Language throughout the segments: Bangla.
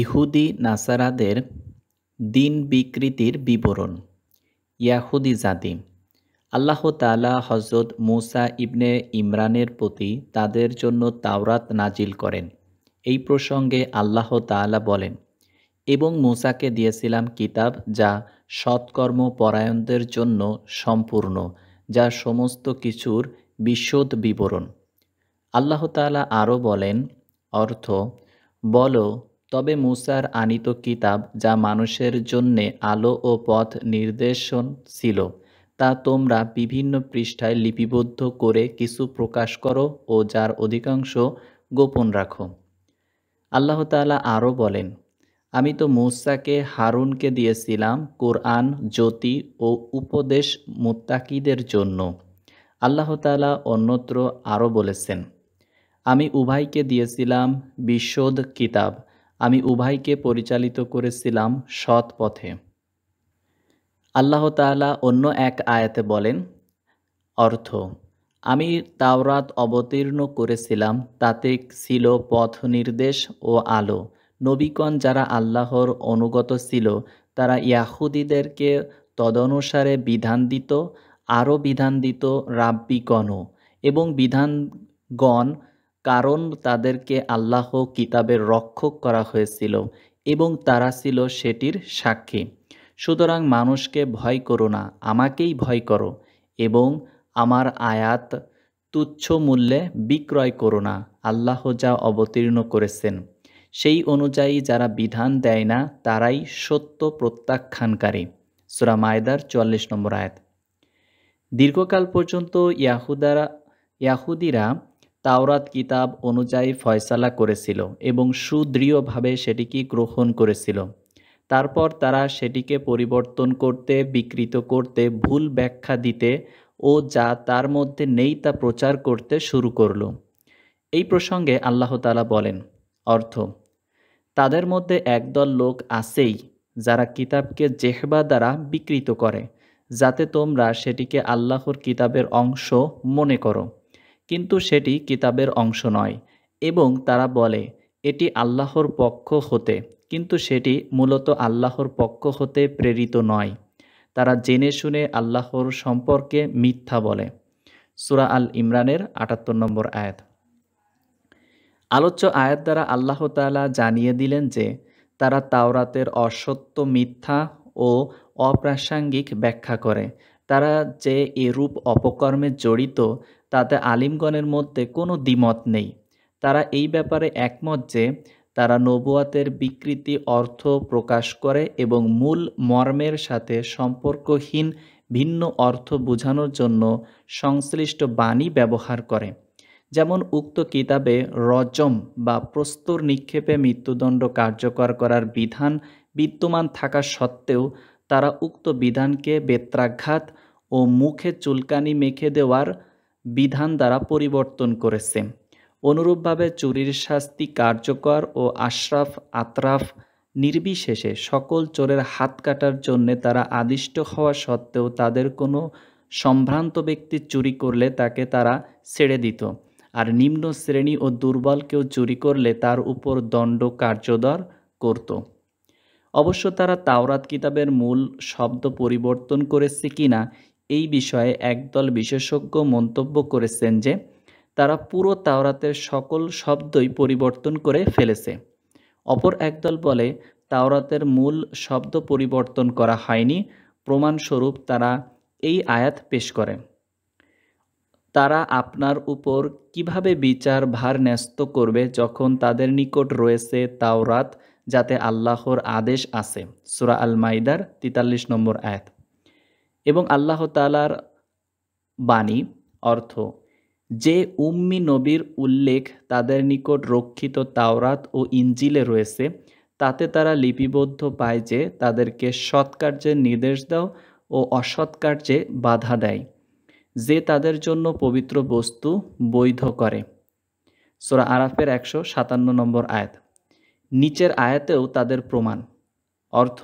ইহুদি নাসারাদের দিন বিকৃতির বিবরণ ইয়াহুদি জাতি আল্লাহ তালা হজরত মুসা ইবনে ইমরানের প্রতি তাদের জন্য তাওরাত নাজিল করেন এই প্রসঙ্গে আল্লাহ তালা বলেন এবং মুসাকে দিয়েছিলাম কিতাব যা সৎকর্ম পরায়ণদের জন্য সম্পূর্ণ যা সমস্ত কিছুর বিশদ বিবরণ আল্লাহ আল্লাহতালা আরও বলেন অর্থ বলো তবে মুসার আনিত কিতাব যা মানুষের জন্যে আলো ও পথ নির্দেশন ছিল তা তোমরা বিভিন্ন পৃষ্ঠায় লিপিবদ্ধ করে কিছু প্রকাশ করো ও যার অধিকাংশ গোপন রাখো আল্লাহ তালা আরও বলেন আমি তো মুসাকে হারুনকে দিয়েছিলাম কোরআন জ্যোতি ও উপদেশ মুত্তাকিদের জন্য আল্লাহ তালা অন্যত্র আরও বলেছেন আমি উভয়কে দিয়েছিলাম বিশোধ কিতাব আমি উভয়কে পরিচালিত করেছিলাম সৎ পথে আল্লাহ তাআলা অন্য এক আয়াতে বলেন অর্থ আমি তাওরাত অবতীর্ণ করেছিলাম তাতে ছিল পথ নির্দেশ ও আলো নবীকণ যারা আল্লাহর অনুগত ছিল তারা ইয়াহুদিদেরকে তদনুসারে বিধান দিত আরও বিধান দিত রাব্বিগণও এবং বিধানগণ কারণ তাদেরকে আল্লাহ কিতাবের রক্ষক করা হয়েছিল এবং তারা ছিল সেটির সাক্ষী সুতরাং মানুষকে ভয় করো না আমাকেই ভয় করো এবং আমার আয়াত তুচ্ছ মূল্যে বিক্রয় করো না আল্লাহ যা অবতীর্ণ করেছেন সেই অনুযায়ী যারা বিধান দেয় না তারাই সত্য প্রত্যাখ্যানকারী মায়দার চুয়াল্লিশ নম্বর আয়াত দীর্ঘকাল পর্যন্ত ইয়াহুদারা ইয়াহুদিরা তাওরাত কিতাব অনুযায়ী ফয়সালা করেছিল এবং সুদৃঢ়ভাবে সেটিকে গ্রহণ করেছিল তারপর তারা সেটিকে পরিবর্তন করতে বিকৃত করতে ভুল ব্যাখ্যা দিতে ও যা তার মধ্যে নেই তা প্রচার করতে শুরু করল এই প্রসঙ্গে আল্লাহ তালা বলেন অর্থ তাদের মধ্যে একদল লোক আছেই যারা কিতাবকে জেহবা দ্বারা বিকৃত করে যাতে তোমরা সেটিকে আল্লাহর কিতাবের অংশ মনে করো কিন্তু সেটি কিতাবের অংশ নয় এবং তারা বলে এটি আল্লাহর পক্ষ হতে কিন্তু সেটি মূলত আল্লাহর পক্ষ হতে প্রেরিত নয় তারা জেনে শুনে আল্লাহর সম্পর্কে মিথ্যা বলে সুরা আল ইমরানের আটাত্তর নম্বর আয়াত আলোচ্য আয়াত দ্বারা আল্লাহ আল্লাহতালা জানিয়ে দিলেন যে তারা তাওরাতের অসত্য মিথ্যা ও অপ্রাসঙ্গিক ব্যাখ্যা করে তারা যে এরূপ অপকর্মে জড়িত তাতে আলিমগণের মধ্যে কোনো দ্বিমত নেই তারা এই ব্যাপারে একমত যে তারা নবুয়াতের বিকৃতি অর্থ প্রকাশ করে এবং মূল মর্মের সাথে সম্পর্কহীন ভিন্ন অর্থ বোঝানোর জন্য সংশ্লিষ্ট বাণী ব্যবহার করে যেমন উক্ত কিতাবে রজম বা প্রস্তর নিক্ষেপে মৃত্যুদণ্ড কার্যকর করার বিধান বিদ্যমান থাকা সত্ত্বেও তারা উক্ত বিধানকে বেত্রাঘাত ও মুখে চুলকানি মেখে দেওয়ার বিধান দ্বারা পরিবর্তন করেছে অনুরূপভাবে চুরির শাস্তি কার্যকর ও আশরাফ আতরাফ নির্বিশেষে সকল চোরের হাত কাটার জন্যে তারা আদিষ্ট হওয়া সত্ত্বেও তাদের কোনো সম্ভ্রান্ত ব্যক্তি চুরি করলে তাকে তারা ছেড়ে দিত আর নিম্ন শ্রেণী ও দুর্বল কেউ চুরি করলে তার উপর দণ্ড কার্যদর করত অবশ্য তারা তাওরাত কিতাবের মূল শব্দ পরিবর্তন করেছে কিনা এই বিষয়ে একদল বিশেষজ্ঞ মন্তব্য করেছেন যে তারা পুরো তাওরাতের সকল শব্দই পরিবর্তন করে ফেলেছে অপর একদল বলে তাওরাতের মূল শব্দ পরিবর্তন করা হয়নি প্রমাণস্বরূপ তারা এই আয়াত পেশ করে তারা আপনার উপর কিভাবে বিচার ভার ন্যস্ত করবে যখন তাদের নিকট রয়েছে তাওরাত যাতে আল্লাহর আদেশ আছে সুরা আল মাইদার তিতাল্লিশ নম্বর আয়াত এবং তালার বাণী অর্থ যে উম্মি নবীর উল্লেখ তাদের নিকট রক্ষিত তাওরাত ও ইঞ্জিলে রয়েছে তাতে তারা লিপিবদ্ধ পায় যে তাদেরকে সৎ কার্যের নির্দেশ দাও ও অসৎ কার্যে বাধা দেয় যে তাদের জন্য পবিত্র বস্তু বৈধ করে সোরা আরাফের একশো সাতান্ন নম্বর আয়াত নিচের আয়াতেও তাদের প্রমাণ অর্থ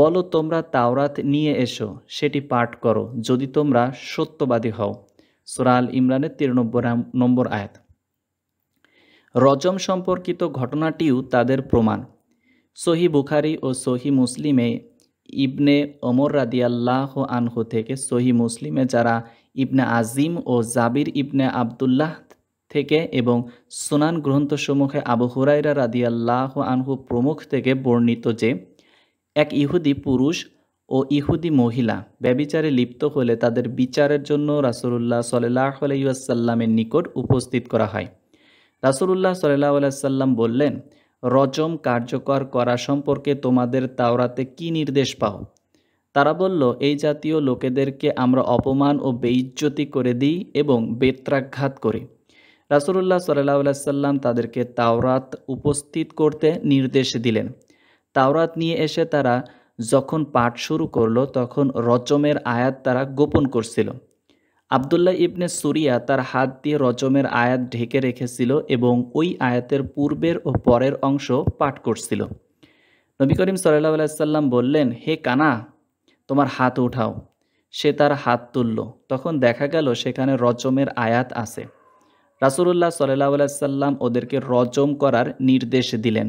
বলো তোমরা তাওরাত নিয়ে এসো সেটি পাঠ করো যদি তোমরা সত্যবাদী হও সোরাল ইমরানের তিরানব্বই নম্বর আয়াত রজম সম্পর্কিত ঘটনাটিও তাদের প্রমাণ সহি বুখারি ও সহি মুসলিমে ইবনে ওমর রাদিয়াল্লাহ আনহু থেকে সহি মুসলিমে যারা ইবনে আজিম ও জাবির ইবনে আবদুল্লাহ থেকে এবং সুনান গ্রন্থসমূহে আবু হুরাইরা রাদিয়াল্লাহ আনহু প্রমুখ থেকে বর্ণিত যে এক ইহুদি পুরুষ ও ইহুদি মহিলা ব্যবিচারে লিপ্ত হলে তাদের বিচারের জন্য রাসুলুল্লাহ সাল্লাহ আলাইসাল্লামের নিকট উপস্থিত করা হয় রাসুলুল্লাহ সাল্লাহ আলাইসাল্লাম বললেন রজম কার্যকর করা সম্পর্কে তোমাদের তাওরাতে কি নির্দেশ পাও তারা বলল এই জাতীয় লোকেদেরকে আমরা অপমান ও বেইজ্জতি করে দিই এবং বেত্রাঘাত করি রাসুলুল্লাহ সাল্লাহ আলাইসাল্লাম তাদেরকে তাওরাত উপস্থিত করতে নির্দেশ দিলেন তাওরাত নিয়ে এসে তারা যখন পাঠ শুরু করলো তখন রচমের আয়াত তারা গোপন করছিল আবদুল্লাহ ইবনে সুরিয়া তার হাত দিয়ে রচমের আয়াত ঢেকে রেখেছিল এবং ওই আয়াতের পূর্বের ও পরের অংশ পাঠ করছিল নবী করিম সাল্লাহ সাল্লাম বললেন হে কানা তোমার হাত উঠাও সে তার হাত তুলল তখন দেখা গেল সেখানে রচমের আয়াত আছে রাসুল্লাহ সাল্লাহ আলাইসাল্লাম ওদেরকে রচম করার নির্দেশ দিলেন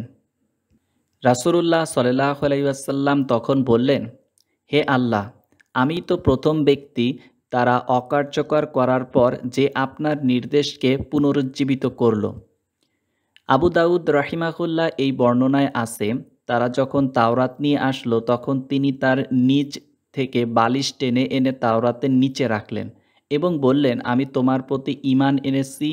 রাসুরুল্লাহ সাল্লাহ আলাইসাল্লাম তখন বললেন হে আল্লাহ আমি তো প্রথম ব্যক্তি তারা অকার্যকর করার পর যে আপনার নির্দেশকে পুনরুজ্জীবিত করল আবু দাউদ রাহিমাহুল্লাহ এই বর্ণনায় আছে তারা যখন তাওরাত নিয়ে আসলো তখন তিনি তার নিজ থেকে বালিশ টেনে এনে তাওরাতের নিচে রাখলেন এবং বললেন আমি তোমার প্রতি ইমান এনেছি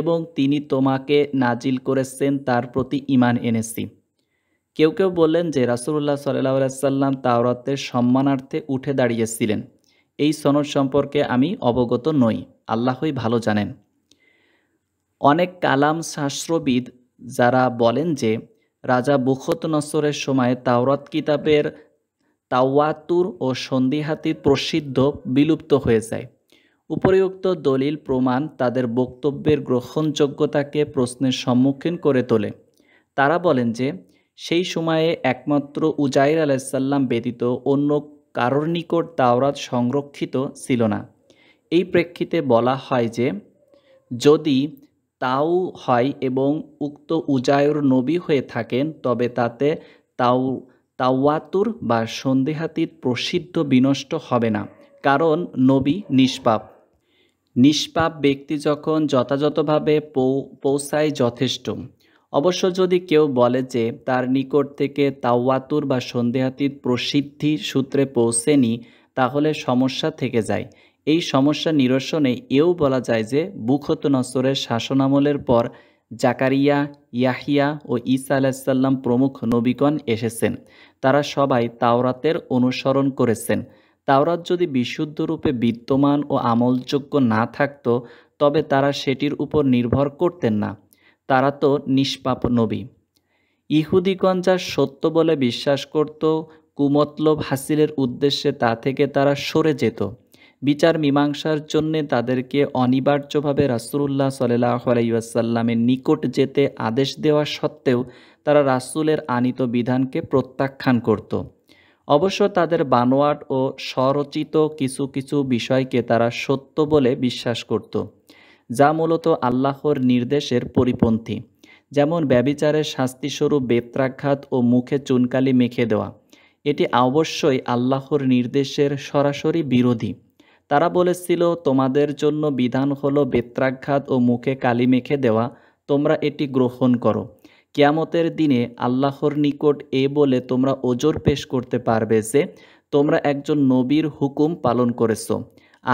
এবং তিনি তোমাকে নাজিল করেছেন তার প্রতি ইমান এনেছি কেউ কেউ বললেন যে রাসুল্লাহ সাল্লাহ সাল্লাম তাওরাতের সম্মানার্থে উঠে দাঁড়িয়েছিলেন এই সনদ সম্পর্কে আমি অবগত নই আল্লাহই ভালো জানেন অনেক কালাম শাস্ত্রবিদ যারা বলেন যে রাজা বুখত নসরের সময় তাওরাত কিতাবের তাওয়াতুর ও সন্ধিহাতির প্রসিদ্ধ বিলুপ্ত হয়ে যায় উপরিউক্ত দলিল প্রমাণ তাদের বক্তব্যের গ্রহণযোগ্যতাকে প্রশ্নের সম্মুখীন করে তোলে তারা বলেন যে সেই সময়ে একমাত্র উজাইর আলাইসাল্লাম ব্যতীত অন্য কারোর নিকট তাওরাত সংরক্ষিত ছিল না এই প্রেক্ষিতে বলা হয় যে যদি তাও হয় এবং উক্ত উজায়র নবী হয়ে থাকেন তবে তাতে তাও তাওয়াতুর বা সন্দেহাতীত প্রসিদ্ধ বিনষ্ট হবে না কারণ নবী নিষ্পাপ নিষ্পাপ ব্যক্তি যখন যথাযথভাবে পৌঁছায় যথেষ্ট অবশ্য যদি কেউ বলে যে তার নিকট থেকে তাওয়াতুর বা সন্দেহাতীত প্রসিদ্ধি সূত্রে পৌঁছেনি তাহলে সমস্যা থেকে যায় এই সমস্যা নিরসনে এও বলা যায় যে বুখত নসরের শাসনামলের পর জাকারিয়া ইয়াহিয়া ও ঈসা আলাহিসাল্লাম প্রমুখ নবীগণ এসেছেন তারা সবাই তাওরাতের অনুসরণ করেছেন তাওরাত যদি বিশুদ্ধরূপে বিদ্যমান ও আমলযোগ্য না থাকত তবে তারা সেটির উপর নির্ভর করতেন না তারা তো নিষ্পাপ নবী ইহুদিগণ যা সত্য বলে বিশ্বাস করত কুমতলব হাসিলের উদ্দেশ্যে তা থেকে তারা সরে যেত বিচার মীমাংসার জন্য তাদেরকে অনিবার্যভাবে রাসুল্লাহ সাল্লাহ আলাইসাল্লামের নিকট যেতে আদেশ দেওয়া সত্ত্বেও তারা রাসুলের আনিত বিধানকে প্রত্যাখ্যান করত অবশ্য তাদের বানোয়াট ও স্বরচিত কিছু কিছু বিষয়কে তারা সত্য বলে বিশ্বাস করত যা মূলত আল্লাহর নির্দেশের পরিপন্থী যেমন ব্যবিচারের শাস্তিস্বরূপ বেত্রাঘাত ও মুখে চুনকালি মেখে দেওয়া এটি অবশ্যই আল্লাহর নির্দেশের সরাসরি বিরোধী তারা বলেছিল তোমাদের জন্য বিধান হলো বেত্রাঘাত ও মুখে কালি মেখে দেওয়া তোমরা এটি গ্রহণ করো কিয়ামতের দিনে আল্লাহর নিকট এ বলে তোমরা ওজোর পেশ করতে পারবে যে তোমরা একজন নবীর হুকুম পালন করেছো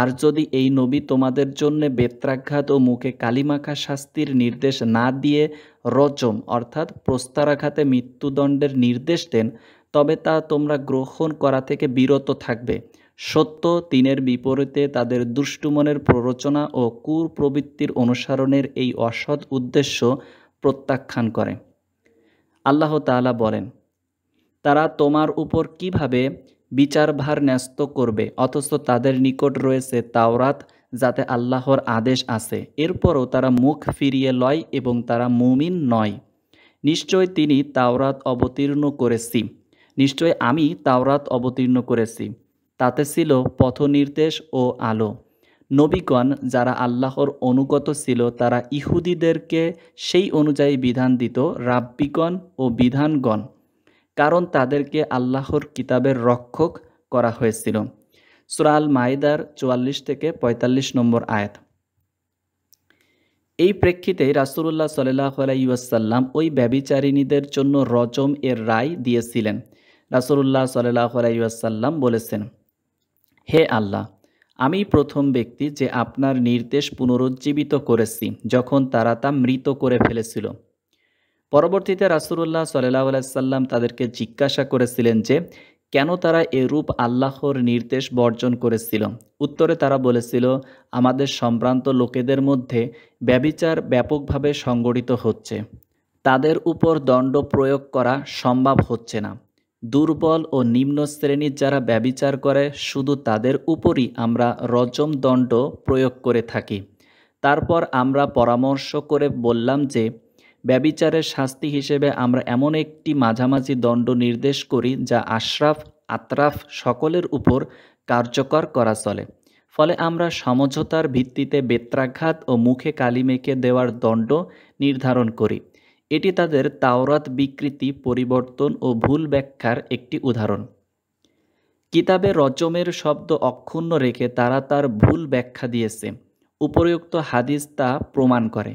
আর যদি এই নবী তোমাদের জন্য বেত্রাঘাত ও মুখে কালিমাখা শাস্তির নির্দেশ না দিয়ে রচম অর্থাৎ প্রস্তারাঘাতে মৃত্যুদণ্ডের নির্দেশ দেন তবে তা তোমরা গ্রহণ করা থেকে বিরত থাকবে সত্য তিনের বিপরীতে তাদের দুষ্টুমনের প্ররোচনা ও কুপ্রবৃত্তির অনুসারণের এই অসৎ উদ্দেশ্য প্রত্যাখ্যান করে আল্লাহ আল্লাহতালা বলেন তারা তোমার উপর কিভাবে বিচারভার ন্যস্ত করবে অথচ তাদের নিকট রয়েছে তাওরাত যাতে আল্লাহর আদেশ আছে এরপরও তারা মুখ ফিরিয়ে লয় এবং তারা মুমিন নয় নিশ্চয় তিনি তাওরাত অবতীর্ণ করেছি নিশ্চয় আমি তাওরাত অবতীর্ণ করেছি তাতে ছিল পথ নির্দেশ ও আলো নবীগণ যারা আল্লাহর অনুগত ছিল তারা ইহুদিদেরকে সেই অনুযায়ী বিধান দিত রাব্বিগণ ও বিধানগণ কারণ তাদেরকে আল্লাহর কিতাবের রক্ষক করা হয়েছিল সুরাল মাইদার চুয়াল্লিশ থেকে ৪৫ নম্বর আয়াত এই প্রেক্ষিতে রাসুল্লাহ সাল্লাহ আলাইসাল্লাম ওই ব্যবিচারিণীদের জন্য রজম এর রায় দিয়েছিলেন রাসুল্লাহ সাল্লাহ আলাইসাল্লাম বলেছেন হে আল্লাহ আমি প্রথম ব্যক্তি যে আপনার নির্দেশ পুনরুজ্জীবিত করেছি যখন তারা তা মৃত করে ফেলেছিল পরবর্তীতে রাসুল্লাহ সাল্লাহ সাল্লাম তাদেরকে জিজ্ঞাসা করেছিলেন যে কেন তারা এরূপ আল্লাহর নির্দেশ বর্জন করেছিল উত্তরে তারা বলেছিল আমাদের সম্ভ্রান্ত লোকেদের মধ্যে ব্যবিচার ব্যাপকভাবে সংগঠিত হচ্ছে তাদের উপর দণ্ড প্রয়োগ করা সম্ভব হচ্ছে না দুর্বল ও নিম্ন শ্রেণীর যারা ব্যবিচার করে শুধু তাদের উপরই আমরা রজম দণ্ড প্রয়োগ করে থাকি তারপর আমরা পরামর্শ করে বললাম যে ব্যবিচারের শাস্তি হিসেবে আমরা এমন একটি মাঝামাঝি দণ্ড নির্দেশ করি যা আশরাফ আতরাফ সকলের উপর কার্যকর করা চলে ফলে আমরা সমঝোতার ভিত্তিতে বেত্রাঘাত ও মুখে কালিমেকে দেওয়ার দণ্ড নির্ধারণ করি এটি তাদের তাওরাত বিকৃতি পরিবর্তন ও ভুল ব্যাখ্যার একটি উদাহরণ কিতাবে রজমের শব্দ অক্ষুণ্ণ রেখে তারা তার ভুল ব্যাখ্যা দিয়েছে উপরিউক্ত হাদিস তা প্রমাণ করে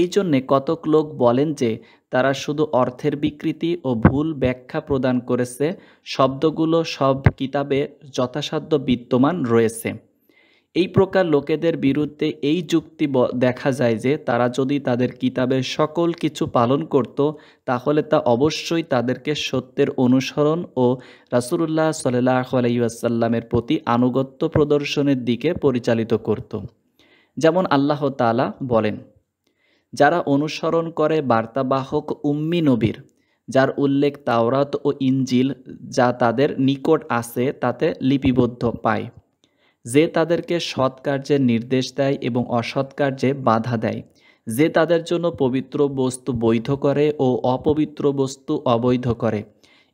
এই জন্যে কতক লোক বলেন যে তারা শুধু অর্থের বিকৃতি ও ভুল ব্যাখ্যা প্রদান করেছে শব্দগুলো সব কিতাবে যথাসাধ্য বিদ্যমান রয়েছে এই প্রকার লোকেদের বিরুদ্ধে এই যুক্তি দেখা যায় যে তারা যদি তাদের কিতাবের সকল কিছু পালন করত তাহলে তা অবশ্যই তাদেরকে সত্যের অনুসরণ ও রাসুল্লাহ সাল্লাহ আলাইসাল্লামের প্রতি আনুগত্য প্রদর্শনের দিকে পরিচালিত করত যেমন আল্লাহ আল্লাহতালা বলেন যারা অনুসরণ করে বার্তাবাহক উম্মি নবীর যার উল্লেখ তাওরাত ও ইঞ্জিল যা তাদের নিকট আছে তাতে লিপিবদ্ধ পায় যে তাদেরকে সৎ কার্যের নির্দেশ দেয় এবং অসৎ কার্যে বাধা দেয় যে তাদের জন্য পবিত্র বস্তু বৈধ করে ও অপবিত্র বস্তু অবৈধ করে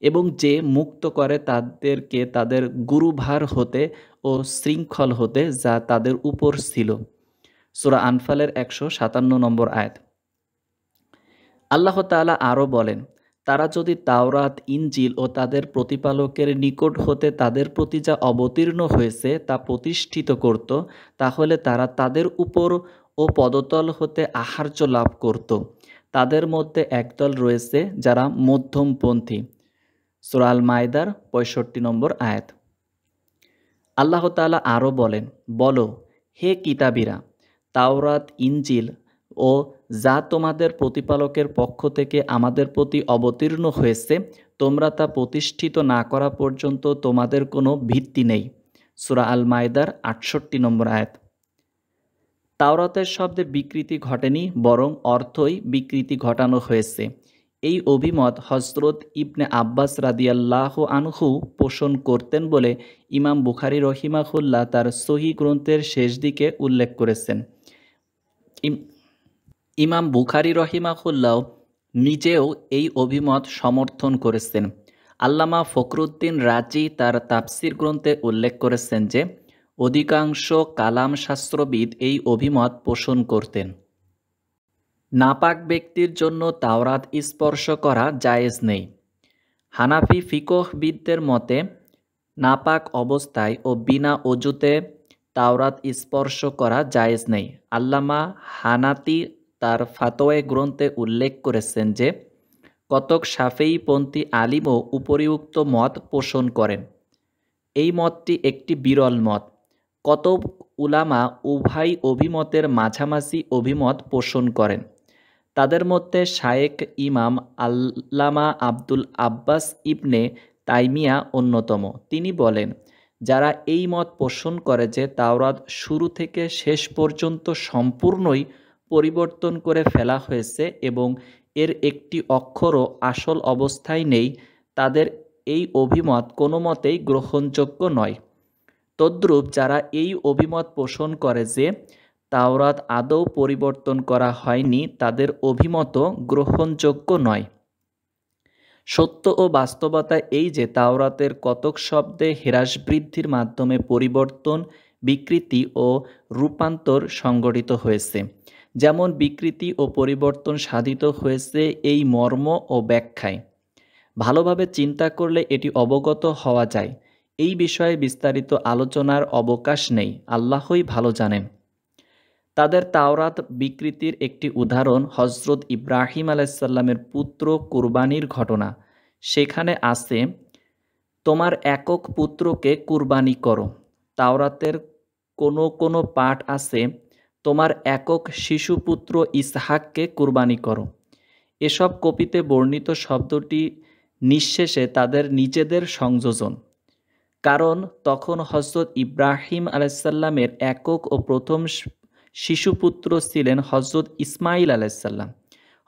এবং যে মুক্ত করে তাদেরকে তাদের গুরুভার হতে ও শৃঙ্খল হতে যা তাদের উপর ছিল সুরা আনফালের একশো সাতান্ন নম্বর আয়াত আল্লাহ তালা আরও বলেন তারা যদি তাওরাত ইঞ্জিল ও তাদের প্রতিপালকের নিকট হতে তাদের প্রতি যা অবতীর্ণ হয়েছে তা প্রতিষ্ঠিত করত তাহলে তারা তাদের উপর ও পদতল হতে আহার্য লাভ করত তাদের মধ্যে একদল রয়েছে যারা মধ্যমপন্থী সুরাল মায়দার পঁয়ষট্টি নম্বর আয়াত আল্লাহ তালা আরও বলেন বলো হে কিতাবিরা তাওরাত ইঞ্জিল ও যা তোমাদের প্রতিপালকের পক্ষ থেকে আমাদের প্রতি অবতীর্ণ হয়েছে তোমরা তা প্রতিষ্ঠিত না করা পর্যন্ত তোমাদের কোনো ভিত্তি নেই সুরা আল মায়দার আটষট্টি নম্বর আয়াত তাওরাতের শব্দে বিকৃতি ঘটেনি বরং অর্থই বিকৃতি ঘটানো হয়েছে এই অভিমত হজরত ইবনে আব্বাস রাদিয়াল্লাহ আনহু পোষণ করতেন বলে ইমাম বুখারি রহিমাহুল্লাহ তার সহি গ্রন্থের শেষ দিকে উল্লেখ করেছেন ইমাম বুখারি রহিমাহুল্লাহ নিজেও এই অভিমত সমর্থন করেছেন আল্লামা ফকরুদ্দিন রাজি তার তাপসির গ্রন্থে উল্লেখ করেছেন যে অধিকাংশ কালাম শাস্ত্রবিদ এই অভিমত পোষণ করতেন নাপাক ব্যক্তির জন্য তাওরাত স্পর্শ করা জায়েজ নেই হানাফি ফিকোহবিদদের মতে নাপাক অবস্থায় ও বিনা অজুতে তাওরাত স্পর্শ করা জায়েজ নেই আল্লামা হানাতি তার ফাতোয়ে গ্রন্থে উল্লেখ করেছেন যে কতক সাফেইপন্থী আলিমও উপরিউক্ত মত পোষণ করেন এই মতটি একটি বিরল মত কত উলামা উভয় অভিমতের মাঝামাঝি অভিমত পোষণ করেন তাদের মধ্যে শায়েক ইমাম আল্লামা আব্দুল আব্বাস ইবনে তাইমিয়া অন্যতম তিনি বলেন যারা এই মত পোষণ করে যে তাওরাত শুরু থেকে শেষ পর্যন্ত সম্পূর্ণই পরিবর্তন করে ফেলা হয়েছে এবং এর একটি অক্ষরও আসল অবস্থায় নেই তাদের এই অভিমত কোনো মতেই গ্রহণযোগ্য নয় তদ্রূপ যারা এই অভিমত পোষণ করে যে তাওরাত আদৌ পরিবর্তন করা হয়নি তাদের অভিমত গ্রহণযোগ্য নয় সত্য ও বাস্তবতা এই যে তাওরাতের কতক শব্দে হ্রাস বৃদ্ধির মাধ্যমে পরিবর্তন বিকৃতি ও রূপান্তর সংগঠিত হয়েছে যেমন বিকৃতি ও পরিবর্তন সাধিত হয়েছে এই মর্ম ও ব্যাখ্যায় ভালোভাবে চিন্তা করলে এটি অবগত হওয়া যায় এই বিষয়ে বিস্তারিত আলোচনার অবকাশ নেই আল্লাহই ভালো জানেন তাদের তাওরাত বিকৃতির একটি উদাহরণ হজরত ইব্রাহিম আলাইসাল্লামের পুত্র কুরবানির ঘটনা সেখানে আছে তোমার একক পুত্রকে কুরবানি করো তাওরাতের কোনো কোনো পাঠ আছে তোমার একক শিশুপুত্র ইসহাককে কুরবানি করো এসব কপিতে বর্ণিত শব্দটি নিঃশেষে তাদের নিজেদের সংযোজন কারণ তখন হজরত ইব্রাহিম আলাইসাল্লামের একক ও প্রথম শিশুপুত্র ছিলেন হজরত ইসমাইল আলাইসাল্লাম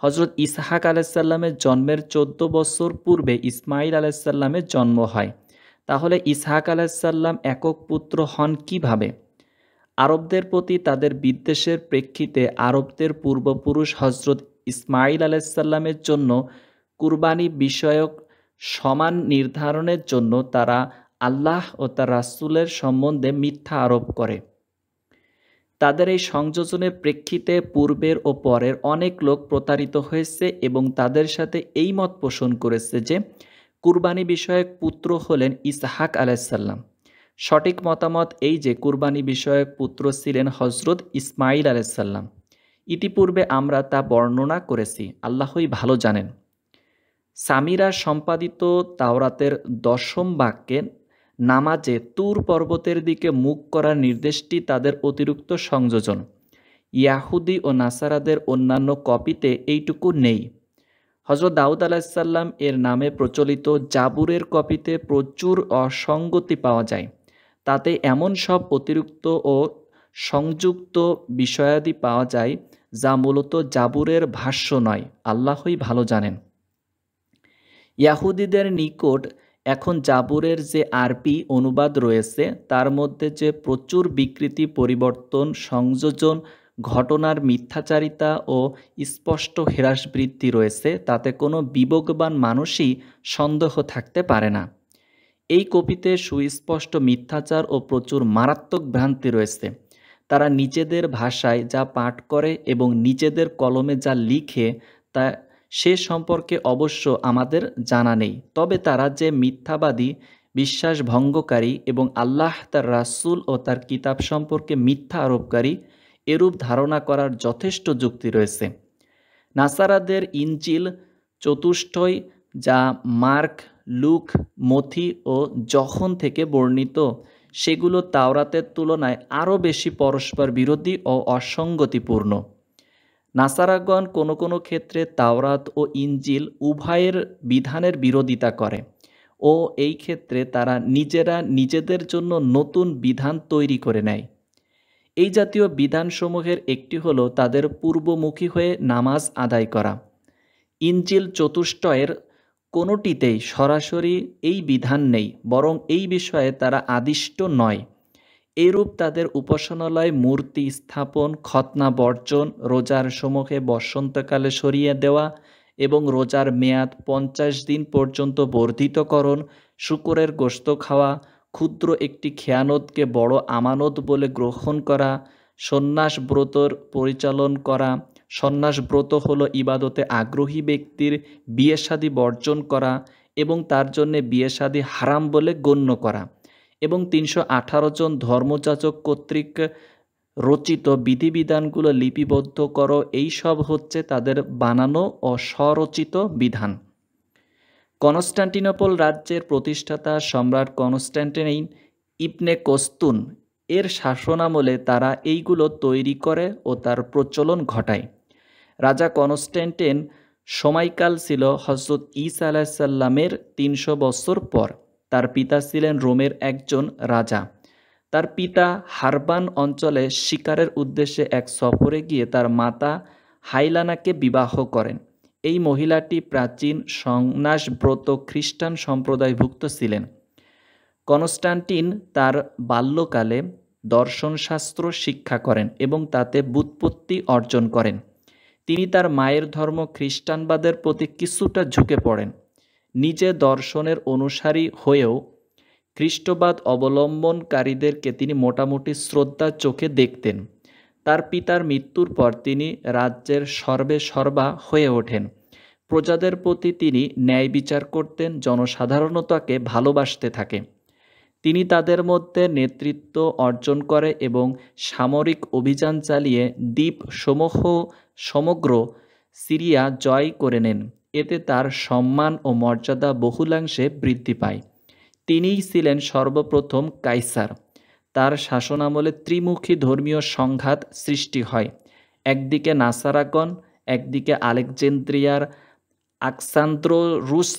হজরত ইসহাক আলাইসাল্লামের জন্মের চোদ্দ বছর পূর্বে ইসমাইল আলাইসাল্লামের জন্ম হয় তাহলে ইসহাক আলাইসাল্লাম একক পুত্র হন কিভাবে আরবদের প্রতি তাদের বিদ্বেষের প্রেক্ষিতে আরবদের পূর্বপুরুষ হজরত ইসমাইল আলাইসাল্লামের জন্য কুরবানি বিষয়ক সমান নির্ধারণের জন্য তারা আল্লাহ ও তার রাসুলের সম্বন্ধে মিথ্যা আরোপ করে তাদের এই সংযোজনের প্রেক্ষিতে পূর্বের ও পরের অনেক লোক প্রতারিত হয়েছে এবং তাদের সাথে এই মত পোষণ করেছে যে কুরবানি বিষয়ক পুত্র হলেন ইসহাক আলাইসাল্লাম সঠিক মতামত এই যে কুরবানি বিষয়ক পুত্র ছিলেন হজরত ইসমাইল আলাইসাল্লাম ইতিপূর্বে আমরা তা বর্ণনা করেছি আল্লাহই ভালো জানেন সামিরা সম্পাদিত তাওরাতের দশম বাক্যে নামাজে তুর পর্বতের দিকে মুখ করার নির্দেশটি তাদের অতিরিক্ত সংযোজন ইয়াহুদি ও নাসারাদের অন্যান্য কপিতে এইটুকু নেই হজরত দাউদ আলাহিসাল্লাম এর নামে প্রচলিত জাবুরের কপিতে প্রচুর অসঙ্গতি পাওয়া যায় তাতে এমন সব অতিরিক্ত ও সংযুক্ত বিষয়াদি পাওয়া যায় যা মূলত জাবুরের ভাষ্য নয় আল্লাহই ভালো জানেন ইয়াহুদিদের নিকট এখন জাবুরের যে আরপি অনুবাদ রয়েছে তার মধ্যে যে প্রচুর বিকৃতি পরিবর্তন সংযোজন ঘটনার মিথ্যাচারিতা ও স্পষ্ট হ্রাস বৃদ্ধি রয়েছে তাতে কোনো বিবেকবান মানুষই সন্দেহ থাকতে পারে না এই কপিতে সুস্পষ্ট মিথ্যাচার ও প্রচুর মারাত্মক ভ্রান্তি রয়েছে তারা নিজেদের ভাষায় যা পাঠ করে এবং নিজেদের কলমে যা লিখে তা সে সম্পর্কে অবশ্য আমাদের জানা নেই তবে তারা যে মিথ্যাবাদী বিশ্বাস ভঙ্গকারী এবং আল্লাহ তার রাসুল ও তার কিতাব সম্পর্কে মিথ্যা আরোপকারী এরূপ ধারণা করার যথেষ্ট যুক্তি রয়েছে নাসারাদের ইঞ্জিল চতুষ্টই যা মার্ক লুক মথি ও যখন থেকে বর্ণিত সেগুলো তাওরাতের তুলনায় আরও বেশি পরস্পর বিরোধী ও অসঙ্গতিপূর্ণ নাসারাগণ কোনো কোনো ক্ষেত্রে তাওরাত ও ইঞ্জিল উভয়ের বিধানের বিরোধিতা করে ও এই ক্ষেত্রে তারা নিজেরা নিজেদের জন্য নতুন বিধান তৈরি করে নেয় এই জাতীয় বিধানসমূহের একটি হলো তাদের পূর্বমুখী হয়ে নামাজ আদায় করা ইঞ্জিল চতুষ্টয়ের কোনোটিতেই সরাসরি এই বিধান নেই বরং এই বিষয়ে তারা আদিষ্ট নয় এরূপ তাদের উপাসনালয় মূর্তি স্থাপন খতনা বর্জন রোজার সমুখে বসন্তকালে সরিয়ে দেওয়া এবং রোজার মেয়াদ পঞ্চাশ দিন পর্যন্ত বর্ধিতকরণ শুকুরের গোস্ত খাওয়া ক্ষুদ্র একটি খেয়ানতকে বড় আমানত বলে গ্রহণ করা সন্ন্যাস ব্রতর পরিচালন করা সন্ন্যাস ব্রত হলো ইবাদতে আগ্রহী ব্যক্তির বিয়ে বর্জন করা এবং তার জন্যে বিয়ে হারাম বলে গণ্য করা এবং তিনশো জন ধর্মযাচক কর্তৃক রচিত বিধিবিধানগুলো লিপিবদ্ধ করো এইসব হচ্ছে তাদের বানানো ও স্বরচিত বিধান কনস্টান্টিনোপল রাজ্যের প্রতিষ্ঠাতা সম্রাট কনস্ট্যান্টিনাইন ইবনে কস্তুন এর শাসনামলে তারা এইগুলো তৈরি করে ও তার প্রচলন ঘটায় রাজা কনস্ট্যান্টেন সময়কাল ছিল হজরত ইসা আলাহিসাল্লামের তিনশো বছর পর তার পিতা ছিলেন রোমের একজন রাজা তার পিতা হারবান অঞ্চলে শিকারের উদ্দেশ্যে এক সফরে গিয়ে তার মাতা হাইলানাকে বিবাহ করেন এই মহিলাটি প্রাচীন সংন্যাসব্রত খ্রিস্টান সম্প্রদায়ভুক্ত ছিলেন কনস্টান্টিন তার বাল্যকালে দর্শনশাস্ত্র শিক্ষা করেন এবং তাতে বুৎপত্তি অর্জন করেন তিনি তার মায়ের ধর্ম খ্রিস্টানবাদের প্রতি কিছুটা ঝুঁকে পড়েন নিজে দর্শনের অনুসারী হয়েও খ্রিস্টবাদ অবলম্বনকারীদেরকে তিনি মোটামুটি শ্রদ্ধা চোখে দেখতেন তার পিতার মৃত্যুর পর তিনি রাজ্যের সর্বে সর্বা হয়ে ওঠেন প্রজাদের প্রতি তিনি ন্যায় বিচার করতেন জনসাধারণতাকে ভালোবাসতে থাকে তিনি তাদের মধ্যে নেতৃত্ব অর্জন করে এবং সামরিক অভিযান চালিয়ে দ্বীপ সমূহ সমগ্র সিরিয়া জয় করে নেন এতে তার সম্মান ও মর্যাদা বহুলাংশে বৃদ্ধি পায় তিনিই ছিলেন সর্বপ্রথম কাইসার তার শাসনামলে ত্রিমুখী ধর্মীয় সংঘাত সৃষ্টি হয় একদিকে নাসারাকন একদিকে আলেকজেন্দ্রিয়ার আকসান্দ্র রুস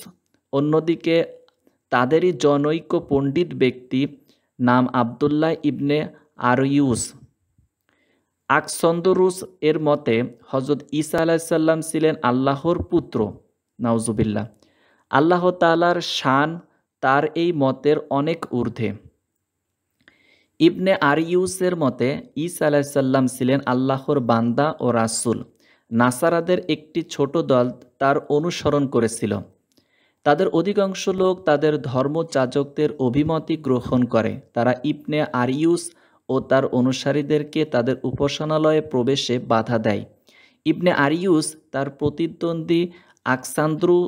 অন্যদিকে তাদেরই জনৈক পণ্ডিত ব্যক্তি নাম আবদুল্লাহ ইবনে আরইউস আকসন্দরুস এর মতে হজরত ঈসা আলাহিসাল্লাম ছিলেন আল্লাহর পুত্র নাউজুবিল্লা আল্লাহ তালার শান তার এই মতের অনেক ঊর্ধ্বে ইবনে আরিউসের মতে ঈসা আলাহিসাল্লাম ছিলেন আল্লাহর বান্দা ও রাসুল নাসারাদের একটি ছোট দল তার অনুসরণ করেছিল তাদের অধিকাংশ লোক তাদের ধর্মচাজকদের অভিমতই গ্রহণ করে তারা ইবনে আরিউস ও তার অনুসারীদেরকে তাদের উপাসনালয়ে প্রবেশে বাধা দেয় ইবনে আরিউস তার প্রতিদ্বন্দ্বী আকসান্দ্রু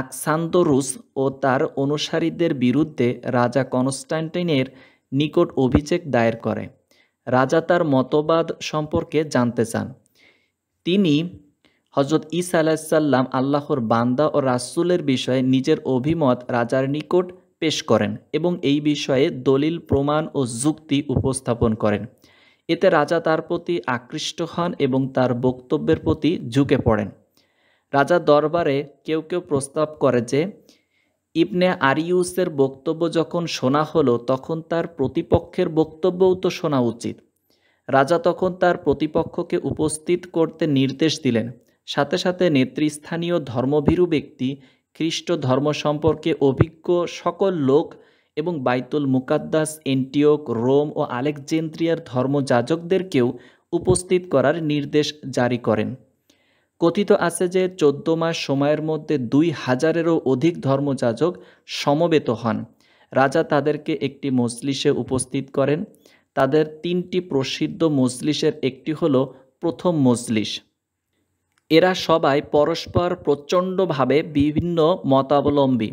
আকসান্দরুস ও তার অনুসারীদের বিরুদ্ধে রাজা কনস্টান্টিনের নিকট অভিযোগ দায়ের করে রাজা তার মতবাদ সম্পর্কে জানতে চান তিনি হজরত ইসা আলাহিসাল্লাম আল্লাহর বান্দা ও রাসুলের বিষয়ে নিজের অভিমত রাজার নিকট পেশ করেন এবং এই বিষয়ে দলিল প্রমাণ ও যুক্তি উপস্থাপন করেন এতে রাজা তার প্রতি আকৃষ্ট হন এবং তার বক্তব্যের প্রতি ঝুঁকে পড়েন রাজা দরবারে কেউ কেউ প্রস্তাব করে যে ইবনে আরিউসের বক্তব্য যখন শোনা হলো তখন তার প্রতিপক্ষের বক্তব্যও তো শোনা উচিত রাজা তখন তার প্রতিপক্ষকে উপস্থিত করতে নির্দেশ দিলেন সাথে সাথে নেতৃস্থানীয় ধর্মভীরু ব্যক্তি খ্রিস্ট ধর্ম সম্পর্কে অভিজ্ঞ সকল লোক এবং বাইতুল মুকাদ্দাস এন্টিওক রোম ও আলেকজেন্দ্রিয়ার ধর্মযাজকদেরকেও উপস্থিত করার নির্দেশ জারি করেন কথিত আছে যে চোদ্দ মাস সময়ের মধ্যে দুই হাজারেরও অধিক ধর্মযাজক সমবেত হন রাজা তাদেরকে একটি মজলিসে উপস্থিত করেন তাদের তিনটি প্রসিদ্ধ মজলিসের একটি হল প্রথম মজলিস এরা সবাই পরস্পর প্রচণ্ডভাবে বিভিন্ন মতাবলম্বী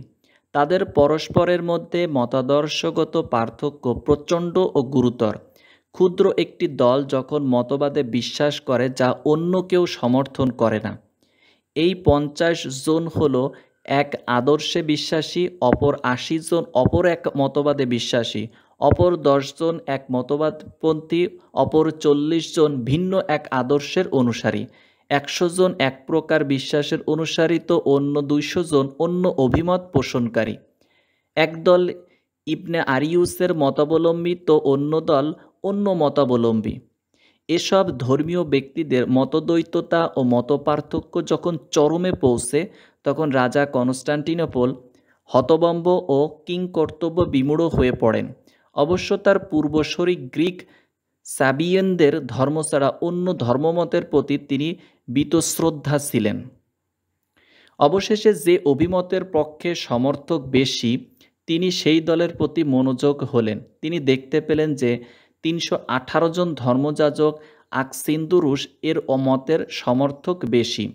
তাদের পরস্পরের মধ্যে মতাদর্শগত পার্থক্য প্রচণ্ড ও গুরুতর ক্ষুদ্র একটি দল যখন মতবাদে বিশ্বাস করে যা অন্য কেউ সমর্থন করে না এই পঞ্চাশ জন হল এক আদর্শে বিশ্বাসী অপর আশি জন অপর এক মতবাদে বিশ্বাসী অপর দশজন এক মতবাদপন্থী অপর চল্লিশ জন ভিন্ন এক আদর্শের অনুসারী একশো জন এক প্রকার বিশ্বাসের অনুসারিত অন্য দুইশো জন অন্য অভিমত পোষণকারী একদল ইবনে আরিউসের মতাবলম্বী তো অন্য দল অন্য মতাবলম্বী এসব ধর্মীয় ব্যক্তিদের মতদ্বৈততা ও মতপার্থক্য যখন চরমে পৌঁছে তখন রাজা কনস্টান্টিনোপোল হতবম্ব ও কর্তব্য বিমূঢ় হয়ে পড়েন অবশ্য তার পূর্বসরী গ্রিক সাবিয়েনদের ধর্ম ছাড়া অন্য ধর্মমতের প্রতি তিনি বীতশ্রদ্ধা ছিলেন অবশেষে যে অভিমতের পক্ষে সমর্থক বেশি তিনি সেই দলের প্রতি মনোযোগ হলেন তিনি দেখতে পেলেন যে তিনশো জন ধর্মযাজক আকসিন্দুরুষ এর অমতের সমর্থক বেশি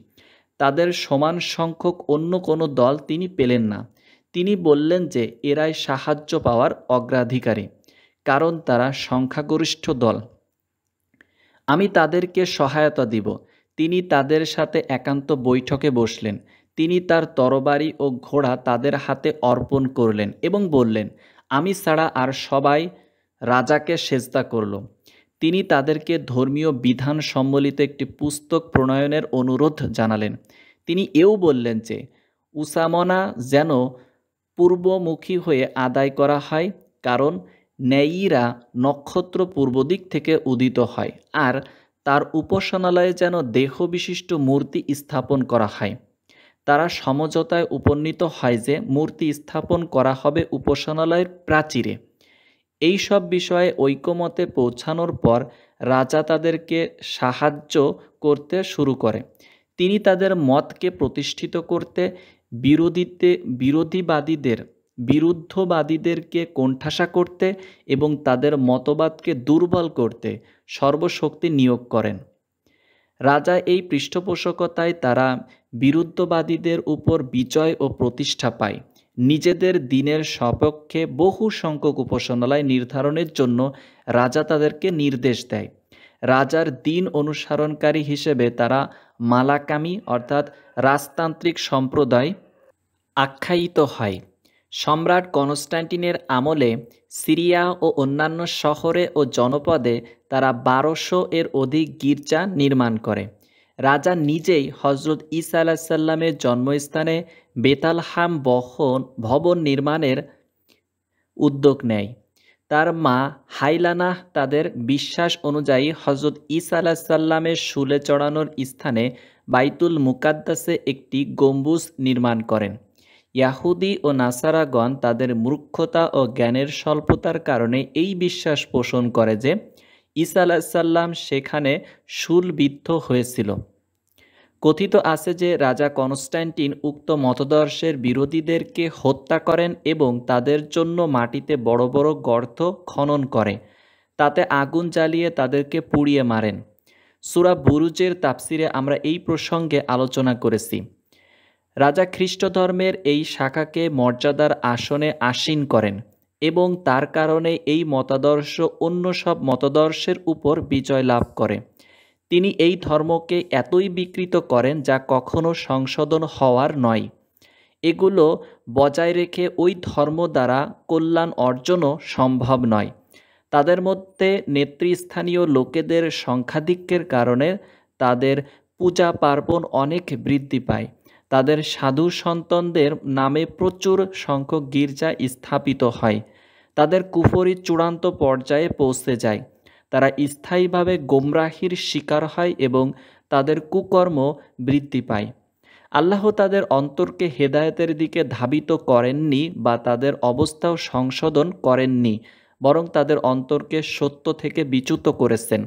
তাদের সমান সংখ্যক অন্য কোনো দল তিনি পেলেন না তিনি বললেন যে এরাই সাহায্য পাওয়ার অগ্রাধিকারী কারণ তারা সংখ্যাগরিষ্ঠ দল আমি তাদেরকে সহায়তা দিব তিনি তাদের সাথে একান্ত বৈঠকে বসলেন তিনি তার তরবারি ও ঘোড়া তাদের হাতে অর্পণ করলেন এবং বললেন আমি ছাড়া আর সবাই রাজাকে সেজদা করল তিনি তাদেরকে ধর্মীয় বিধান সম্বলিত একটি পুস্তক প্রণয়নের অনুরোধ জানালেন তিনি এও বললেন যে উসামনা যেন পূর্বমুখী হয়ে আদায় করা হয় কারণ ন্যায়ীরা নক্ষত্র পূর্ব দিক থেকে উদিত হয় আর তার উপাসনালয়ে যেন দেহবিশিষ্ট মূর্তি স্থাপন করা হয় তারা সমঝোতায় উপনীত হয় যে মূর্তি স্থাপন করা হবে উপাসনালয়ের প্রাচীরে এই সব বিষয়ে ঐকমতে পৌঁছানোর পর রাজা তাদেরকে সাহায্য করতে শুরু করে তিনি তাদের মতকে প্রতিষ্ঠিত করতে বিরোধীতে বিরোধীবাদীদের বিরুদ্ধবাদীদেরকে কোণঠাসা করতে এবং তাদের মতবাদকে দুর্বল করতে সর্বশক্তি নিয়োগ করেন রাজা এই পৃষ্ঠপোষকতায় তারা বিরুদ্ধবাদীদের উপর বিজয় ও প্রতিষ্ঠা পায় নিজেদের দিনের সপক্ষে বহু সংখ্যক উপাসনালয় নির্ধারণের জন্য রাজা তাদেরকে নির্দেশ দেয় রাজার দিন অনুসরণকারী হিসেবে তারা মালাকামি অর্থাৎ রাজতান্ত্রিক সম্প্রদায় আখ্যায়িত হয় সম্রাট কনস্ট্যান্টিনের আমলে সিরিয়া ও অন্যান্য শহরে ও জনপদে তারা বারোশো এর অধিক গির্জা নির্মাণ করে রাজা নিজেই হজরত ইসা আলাহিসাল্লামের জন্মস্থানে বেতালহাম বহন ভবন নির্মাণের উদ্যোগ নেয় তার মা হাইলানাহ তাদের বিশ্বাস অনুযায়ী হজরত ইসা আলাহিসাল্লামের শুলে চড়ানোর স্থানে বাইতুল মুকাদ্দাসে একটি গম্বুজ নির্মাণ করেন ইয়াহুদি ও নাসারাগণ তাদের মূর্খতা ও জ্ঞানের স্বল্পতার কারণে এই বিশ্বাস পোষণ করে যে ঈসা আলাহিসাল্লাম সেখানে শুলবিদ্ধ হয়েছিল কথিত আছে যে রাজা কনস্ট্যান্টিন উক্ত মতদর্শের বিরোধীদেরকে হত্যা করেন এবং তাদের জন্য মাটিতে বড় বড় গর্ত খনন করে তাতে আগুন জ্বালিয়ে তাদেরকে পুড়িয়ে মারেন সুরা বুরুজের তাপসিরে আমরা এই প্রসঙ্গে আলোচনা করেছি রাজা খ্রিস্টধর্মের এই শাখাকে মর্যাদার আসনে আসীন করেন এবং তার কারণে এই মতাদর্শ অন্য সব মতাদর্শের উপর বিজয় লাভ করে তিনি এই ধর্মকে এতই বিকৃত করেন যা কখনো সংশোধন হওয়ার নয় এগুলো বজায় রেখে ওই ধর্ম দ্বারা কল্যাণ অর্জনও সম্ভব নয় তাদের মধ্যে নেতৃস্থানীয় লোকেদের সংখ্যাধিক্যের কারণে তাদের পূজা পার্বণ অনেক বৃদ্ধি পায় তাদের সাধু সন্তানদের নামে প্রচুর সংখ্যক গির্জা স্থাপিত হয় তাদের কুফরি চূড়ান্ত পর্যায়ে পৌঁছে যায় তারা স্থায়ীভাবে গোমরাহির শিকার হয় এবং তাদের কুকর্ম বৃদ্ধি পায় আল্লাহ তাদের অন্তরকে হেদায়তের দিকে ধাবিত করেননি বা তাদের অবস্থাও সংশোধন করেননি বরং তাদের অন্তরকে সত্য থেকে বিচ্যুত করেছেন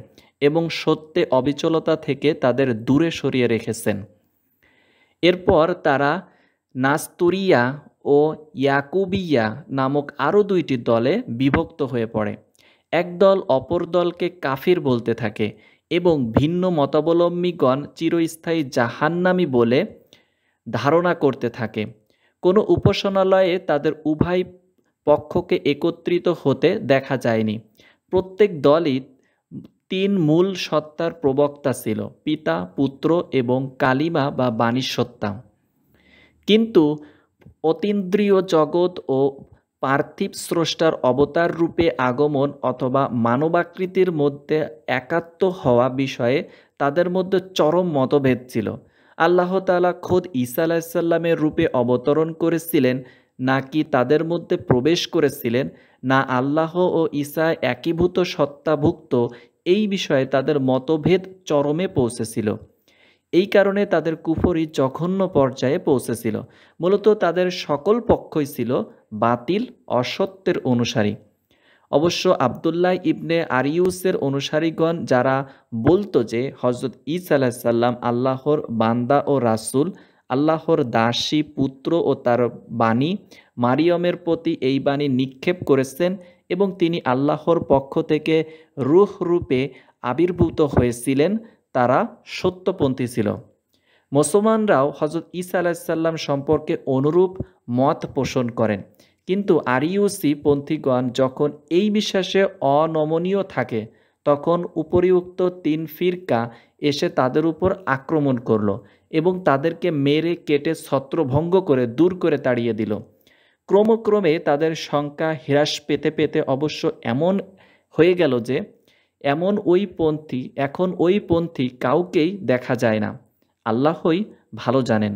এবং সত্যে অবিচলতা থেকে তাদের দূরে সরিয়ে রেখেছেন এরপর তারা নাস্তুরিয়া ও ইয়াকুবিয়া নামক আরও দুইটি দলে বিভক্ত হয়ে পড়ে এক দল অপর দলকে কাফির বলতে থাকে এবং ভিন্ন মতাবলম্বীগণ চিরস্থায়ী জাহান্নামি বলে ধারণা করতে থাকে কোনো উপাসনালয়ে তাদের উভয় পক্ষকে একত্রিত হতে দেখা যায়নি প্রত্যেক দলই তিন মূল সত্তার প্রবক্তা ছিল পিতা পুত্র এবং কালিমা বা বাণীসত্তা কিন্তু অতীন্দ্রিয় জগৎ ও পার্থিব স্রষ্টার অবতার রূপে আগমন অথবা মানবাকৃতির মধ্যে একাত্ম হওয়া বিষয়ে তাদের মধ্যে চরম মতভেদ ছিল আল্লাহ তালা খোদ ঈসা আলাহিসাল্লামের রূপে অবতরণ করেছিলেন নাকি তাদের মধ্যে প্রবেশ করেছিলেন না আল্লাহ ও ঈসা একীভূত সত্তাভুক্ত এই বিষয়ে তাদের মতভেদ চরমে পৌঁছেছিল এই কারণে তাদের কুফরি জঘন্য পর্যায়ে পৌঁছেছিল মূলত তাদের সকল পক্ষই ছিল বাতিল অসত্যের অনুসারী অবশ্য আবদুল্লাহ ইবনে আরিউসের অনুসারীগণ যারা বলতো যে হজরত ইস আলাহিসাল্লাম আল্লাহর বান্দা ও রাসুল আল্লাহর দাসী পুত্র ও তার বাণী মারিয়মের প্রতি এই বাণী নিক্ষেপ করেছেন এবং তিনি আল্লাহর পক্ষ থেকে রুহ রূপে আবির্ভূত হয়েছিলেন তারা সত্যপন্থী ছিল মুসলমানরাও হজরত ইসা আলাহিসাল্লাম সম্পর্কে অনুরূপ মত পোষণ করেন কিন্তু আরিউসি পন্থীগণ যখন এই বিশ্বাসে অনমনীয় থাকে তখন উপরিউক্ত তিন ফিরকা এসে তাদের উপর আক্রমণ করল এবং তাদেরকে মেরে কেটে ছত্রভঙ্গ করে দূর করে তাড়িয়ে দিল ক্রমক্রমে তাদের সংখ্যা হ্রাস পেতে পেতে অবশ্য এমন হয়ে গেল যে এমন ওই পন্থী এখন ওই পন্থী কাউকেই দেখা যায় না আল্লাহই ভালো জানেন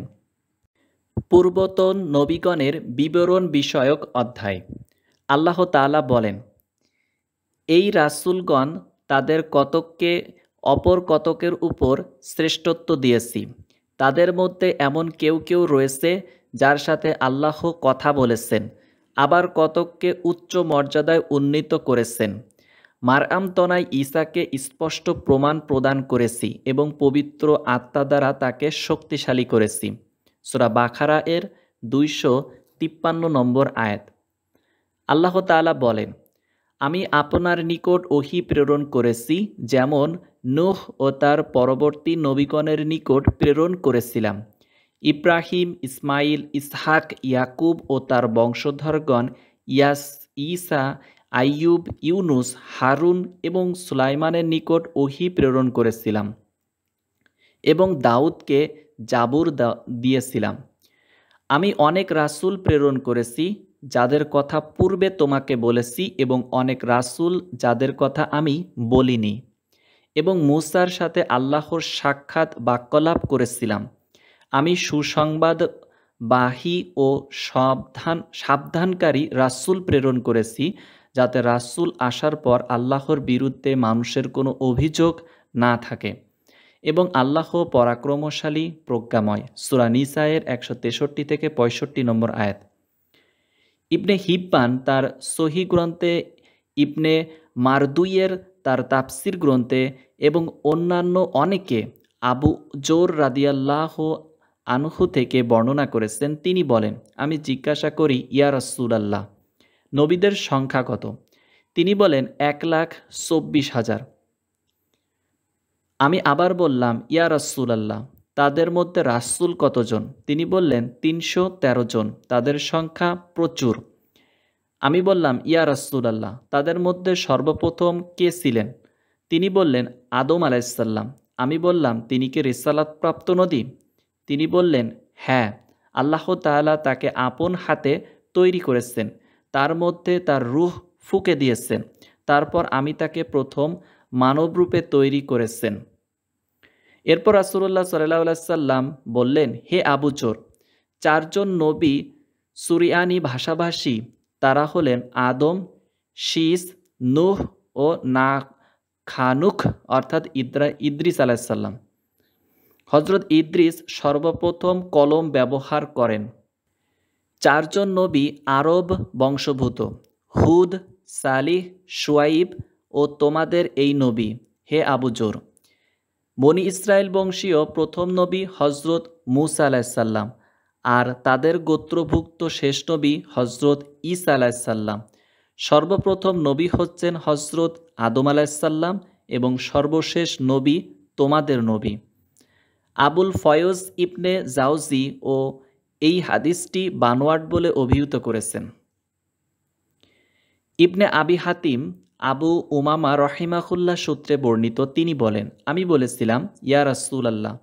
পূর্বতন নবীগণের বিবরণ বিষয়ক অধ্যায় আল্লাহ তালা বলেন এই রাসুলগণ তাদের কতককে অপর কতকের উপর শ্রেষ্ঠত্ব দিয়েছি তাদের মধ্যে এমন কেউ কেউ রয়েছে যার সাথে আল্লাহ কথা বলেছেন আবার কতককে উচ্চ মর্যাদায় উন্নীত করেছেন মারাম তনায় ঈসাকে স্পষ্ট প্রমাণ প্রদান করেছি এবং পবিত্র আত্মা দ্বারা তাকে শক্তিশালী করেছি সোরা বাখারা এর দুইশো তিপ্পান্ন নম্বর আয়াত আল্লাহ তালা বলেন আমি আপনার নিকট ওহি প্রেরণ করেছি যেমন নোহ ও তার পরবর্তী নবীকণের নিকট প্রেরণ করেছিলাম ইব্রাহিম ইসমাইল ইসহাক ইয়াকুব ও তার বংশধরগণ ইয়াস ইসা আইয়ুব ইউনুস হারুন এবং সুলাইমানের নিকট ওহি প্রেরণ করেছিলাম এবং দাউদকে জাবুর দিয়েছিলাম আমি অনেক রাসুল প্রেরণ করেছি যাদের কথা পূর্বে তোমাকে বলেছি এবং অনেক রাসুল যাদের কথা আমি বলিনি এবং মুসার সাথে আল্লাহর সাক্ষাৎ বাক্যলাপ করেছিলাম আমি সুসংবাদ বাহী ও সাবধান সাবধানকারী রাসুল প্রেরণ করেছি যাতে রাসুল আসার পর আল্লাহর বিরুদ্ধে মানুষের কোনো অভিযোগ না থাকে এবং আল্লাহ পরাক্রমশালী প্রজ্ঞাময় সুরানিসায়ের একশো তেষট্টি থেকে পঁয়ষট্টি নম্বর আয়াত ইবনে হিব্বান তার সহি গ্রন্থে ইবনে মারদুইয়ের তার তাপসির গ্রন্থে এবং অন্যান্য অনেকে আবু জোর রাদিয়াল্লাহ আনহু থেকে বর্ণনা করেছেন তিনি বলেন আমি জিজ্ঞাসা করি ইয়া রসুলাল্লাহ নবীদের সংখ্যা কত তিনি বলেন এক লাখ চব্বিশ হাজার আমি আবার বললাম ইয়া রসুলাল্লাহ তাদের মধ্যে রাসুল কতজন তিনি বললেন তিনশো তেরো জন তাদের সংখ্যা প্রচুর আমি বললাম ইয়া রসুলাল্লাহ তাদের মধ্যে সর্বপ্রথম কে ছিলেন তিনি বললেন আদম আলাইসাল্লাম আমি বললাম তিনি কি রেসালাতপ্রাপ্ত নদী তিনি বললেন হ্যাঁ আল্লাহ তালা তাকে আপন হাতে তৈরি করেছেন তার মধ্যে তার রুহ ফুকে দিয়েছেন তারপর আমি তাকে প্রথম মানবরূপে তৈরি করেছেন এরপর রাসুল্লাহ সাল্লাহ সাল্লাম বললেন হে আবু চোর চারজন নবী সুরিয়ানি ভাষাভাষী তারা হলেন আদম শিস নুহ ও না খানুখ অর্থাৎ ইদ্রা ইদ্রিস আলাহিসাল্লাম হজরত ইদ্রিস সর্বপ্রথম কলম ব্যবহার করেন চারজন নবী আরব বংশভূত হুদ সালিহ সুয়াইব ও তোমাদের এই নবী হে আবুজোর বনি ইসরায়েল বংশীয় প্রথম নবী হজরত মুসা আলাহিসাল্লাম আর তাদের গোত্রভুক্ত শেষ নবী হজরত ইসা আলাহিসাল্লাম সর্বপ্রথম নবী হচ্ছেন হজরত আদম আলাহিসাল্লাম এবং সর্বশেষ নবী তোমাদের নবী আবুল ফয়জ ইবনে জাউজি ও এই হাদিসটি বানোয়াট বলে অভিহিত করেছেন ইবনে আবি হাতিম আবু উমামা রহিমাহুল্লা সূত্রে বর্ণিত তিনি বলেন আমি বলেছিলাম ইয়া রাসুল আল্লাহ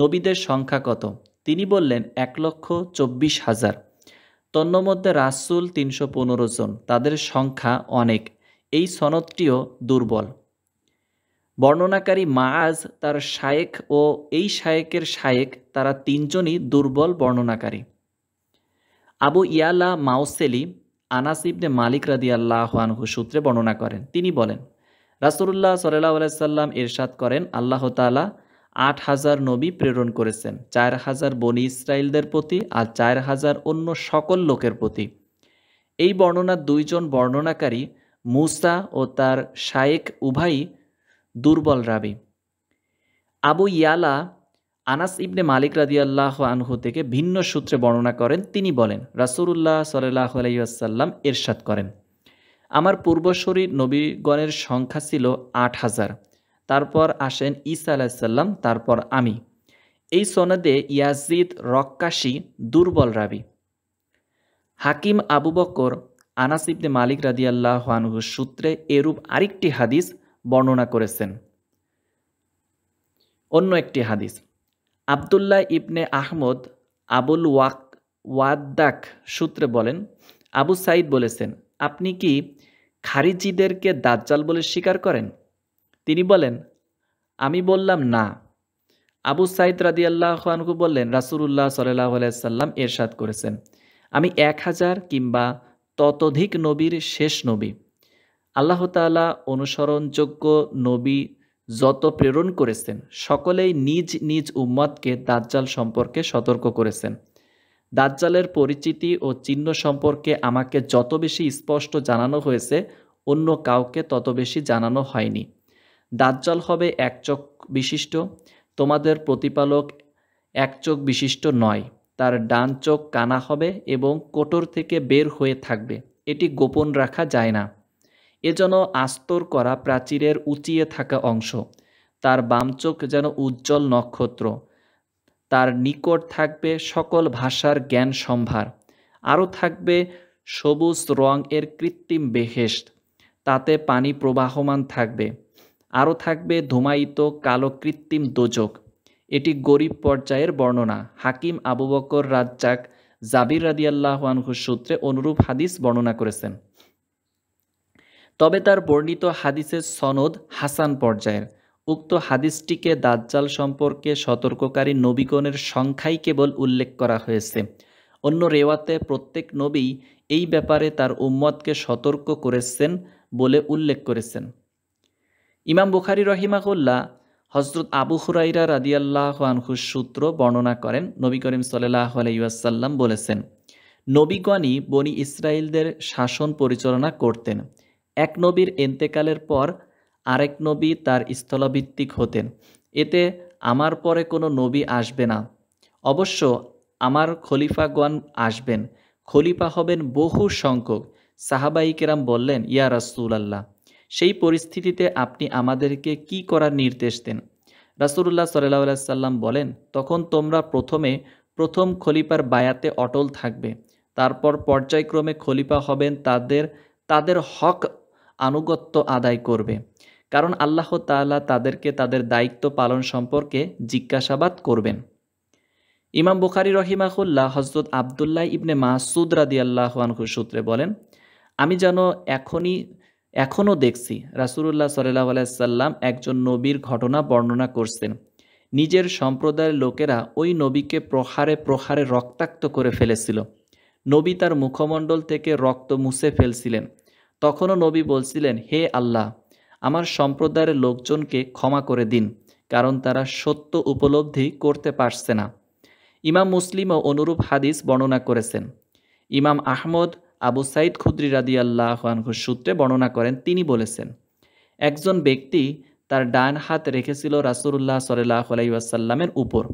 নবীদের সংখ্যা কত তিনি বললেন এক লক্ষ চব্বিশ হাজার তন্নমধ্যে রাসুল তিনশো পনেরো জন তাদের সংখ্যা অনেক এই সনদটিও দুর্বল বর্ণনাকারী মাজ তার শায়েক ও এই শায়েকের শায়েক তারা তিনজনই দুর্বল বর্ণনাকারী আবু ইয়ালা মাউসেলি আনাসিবনে মালিক রাদি আল্লাহানহু সূত্রে বর্ণনা করেন তিনি বলেন রাসুল্লাহ সাল্লাহ আলাইসাল্লাম এরশাদ করেন আল্লাহ তালা আট হাজার নবী প্রেরণ করেছেন চার হাজার বনি ইসরায়েলদের প্রতি আর চার হাজার অন্য সকল লোকের প্রতি এই বর্ণনার দুইজন বর্ণনাকারী মুসা ও তার শায়েক উভয়ই দুর্বল রাবি আবু ইয়ালা আনাস ইবনে মালিক আল্লাহ আনহু থেকে ভিন্ন সূত্রে বর্ণনা করেন তিনি বলেন রাসুলুল্লাহ সাল্লাহ আলাইসাল্লাম এরশাদ করেন আমার পূর্বশরী নবীগণের সংখ্যা ছিল আট হাজার তারপর আসেন ঈসা আলাইসাল্লাম তারপর আমি এই সনদে ইয়াজিদ রক্কাশি দুর্বল রাবি হাকিম আবু বকর আনাস ইবনে মালিক রাদিয়াল্লাহ আনহু সূত্রে এরূপ আরেকটি হাদিস বর্ণনা করেছেন অন্য একটি হাদিস আবদুল্লাহ ইবনে আহমদ আবুল ওয়াক ওয়াদ্দাক সূত্রে বলেন আবু সাইদ বলেছেন আপনি কি খারিজিদেরকে দাজ্জাল বলে স্বীকার করেন তিনি বলেন আমি বললাম না আবু সাইদ আল্লাহ আনহু বললেন রাসুল্লাহ সাল্লাহ সাল্লাম এরশাদ করেছেন আমি এক হাজার কিংবা ততোধিক নবীর শেষ নবী আল্লাহ তালা অনুসরণযোগ্য নবী যত প্রেরণ করেছেন সকলেই নিজ নিজ উম্মাদকে দাজ্জাল সম্পর্কে সতর্ক করেছেন দাজ্জালের পরিচিতি ও চিহ্ন সম্পর্কে আমাকে যত বেশি স্পষ্ট জানানো হয়েছে অন্য কাউকে তত বেশি জানানো হয়নি দাজ্জাল হবে এক চোখ বিশিষ্ট তোমাদের প্রতিপালক এক চোখ বিশিষ্ট নয় তার ডান চোখ কানা হবে এবং কোটর থেকে বের হয়ে থাকবে এটি গোপন রাখা যায় না এজন্য আস্তর করা প্রাচীরের উঁচিয়ে থাকা অংশ তার বাম চোখ যেন উজ্জ্বল নক্ষত্র তার নিকট থাকবে সকল ভাষার জ্ঞান সম্ভার আরও থাকবে সবুজ রং এর কৃত্রিম বেহেস্ট তাতে পানি প্রবাহমান থাকবে আরও থাকবে ধুমায়িত কালো কৃত্রিম দোজক এটি গরিব পর্যায়ের বর্ণনা হাকিম আবু বকর রাজ্জাক জাবির রাদিয়াল্লাহানহু সূত্রে অনুরূপ হাদিস বর্ণনা করেছেন তবে তার বর্ণিত হাদিসের সনদ হাসান পর্যায়ের উক্ত হাদিসটিকে দাজ্জাল সম্পর্কে সতর্ককারী নবীগণের সংখ্যাই কেবল উল্লেখ করা হয়েছে অন্য রেওয়াতে প্রত্যেক নবী এই ব্যাপারে তার উম্মতকে সতর্ক করেছেন বলে উল্লেখ করেছেন ইমাম বুখারি রহিমাকুল্লাহ হজরত আবু হুরাইরা রাদিয়াল্লাহ আনহুর সূত্র বর্ণনা করেন নবী করিম সাল্লাহ আলাইসাল্লাম বলেছেন নবীগণই বনি ইসরায়েলদের শাসন পরিচালনা করতেন এক নবীর এন্তেকালের পর আরেক নবী তার স্থলভিত্তিক হতেন এতে আমার পরে কোনো নবী আসবে না অবশ্য আমার খলিফাগণ আসবেন খলিফা হবেন বহু সংখ্যক সাহাবাইকেরাম বললেন ইয়া রাসুলাল্লাহ সেই পরিস্থিতিতে আপনি আমাদেরকে কি করার নির্দেশ দেন রাসুল্লাহ সাল্লাহ সাল্লাম বলেন তখন তোমরা প্রথমে প্রথম খলিফার বায়াতে অটল থাকবে তারপর পর্যায়ক্রমে খলিফা হবেন তাদের তাদের হক আনুগত্য আদায় করবে কারণ আল্লাহ তাআলা তাদেরকে তাদের দায়িত্ব পালন সম্পর্কে জিজ্ঞাসাবাদ করবেন ইমাম বুখারি রহিমাহুল্লাহ হজরত আবদুল্লাহ ইবনে মাহসুদ রাদি আল্লাহানহু সূত্রে বলেন আমি যেন এখনই এখনও দেখছি রাসুল্লাহ সাল্লাহ আলাইসাল্লাম একজন নবীর ঘটনা বর্ণনা করছেন নিজের সম্প্রদায়ের লোকেরা ওই নবীকে প্রহারে প্রহারে রক্তাক্ত করে ফেলেছিল নবী তার মুখমণ্ডল থেকে রক্ত মুছে ফেলছিলেন তখনও নবী বলছিলেন হে আল্লাহ আমার সম্প্রদায়ের লোকজনকে ক্ষমা করে দিন কারণ তারা সত্য উপলব্ধি করতে পারছে না ইমাম মুসলিমও অনুরূপ হাদিস বর্ণনা করেছেন ইমাম আহমদ আবু সাইদ খুদ্রি রাদি আল্লাহ সূত্রে বর্ণনা করেন তিনি বলেছেন একজন ব্যক্তি তার ডান হাত রেখেছিল রাসুল্লাহ সাল্লাহ আলাইসাল্লামের উপর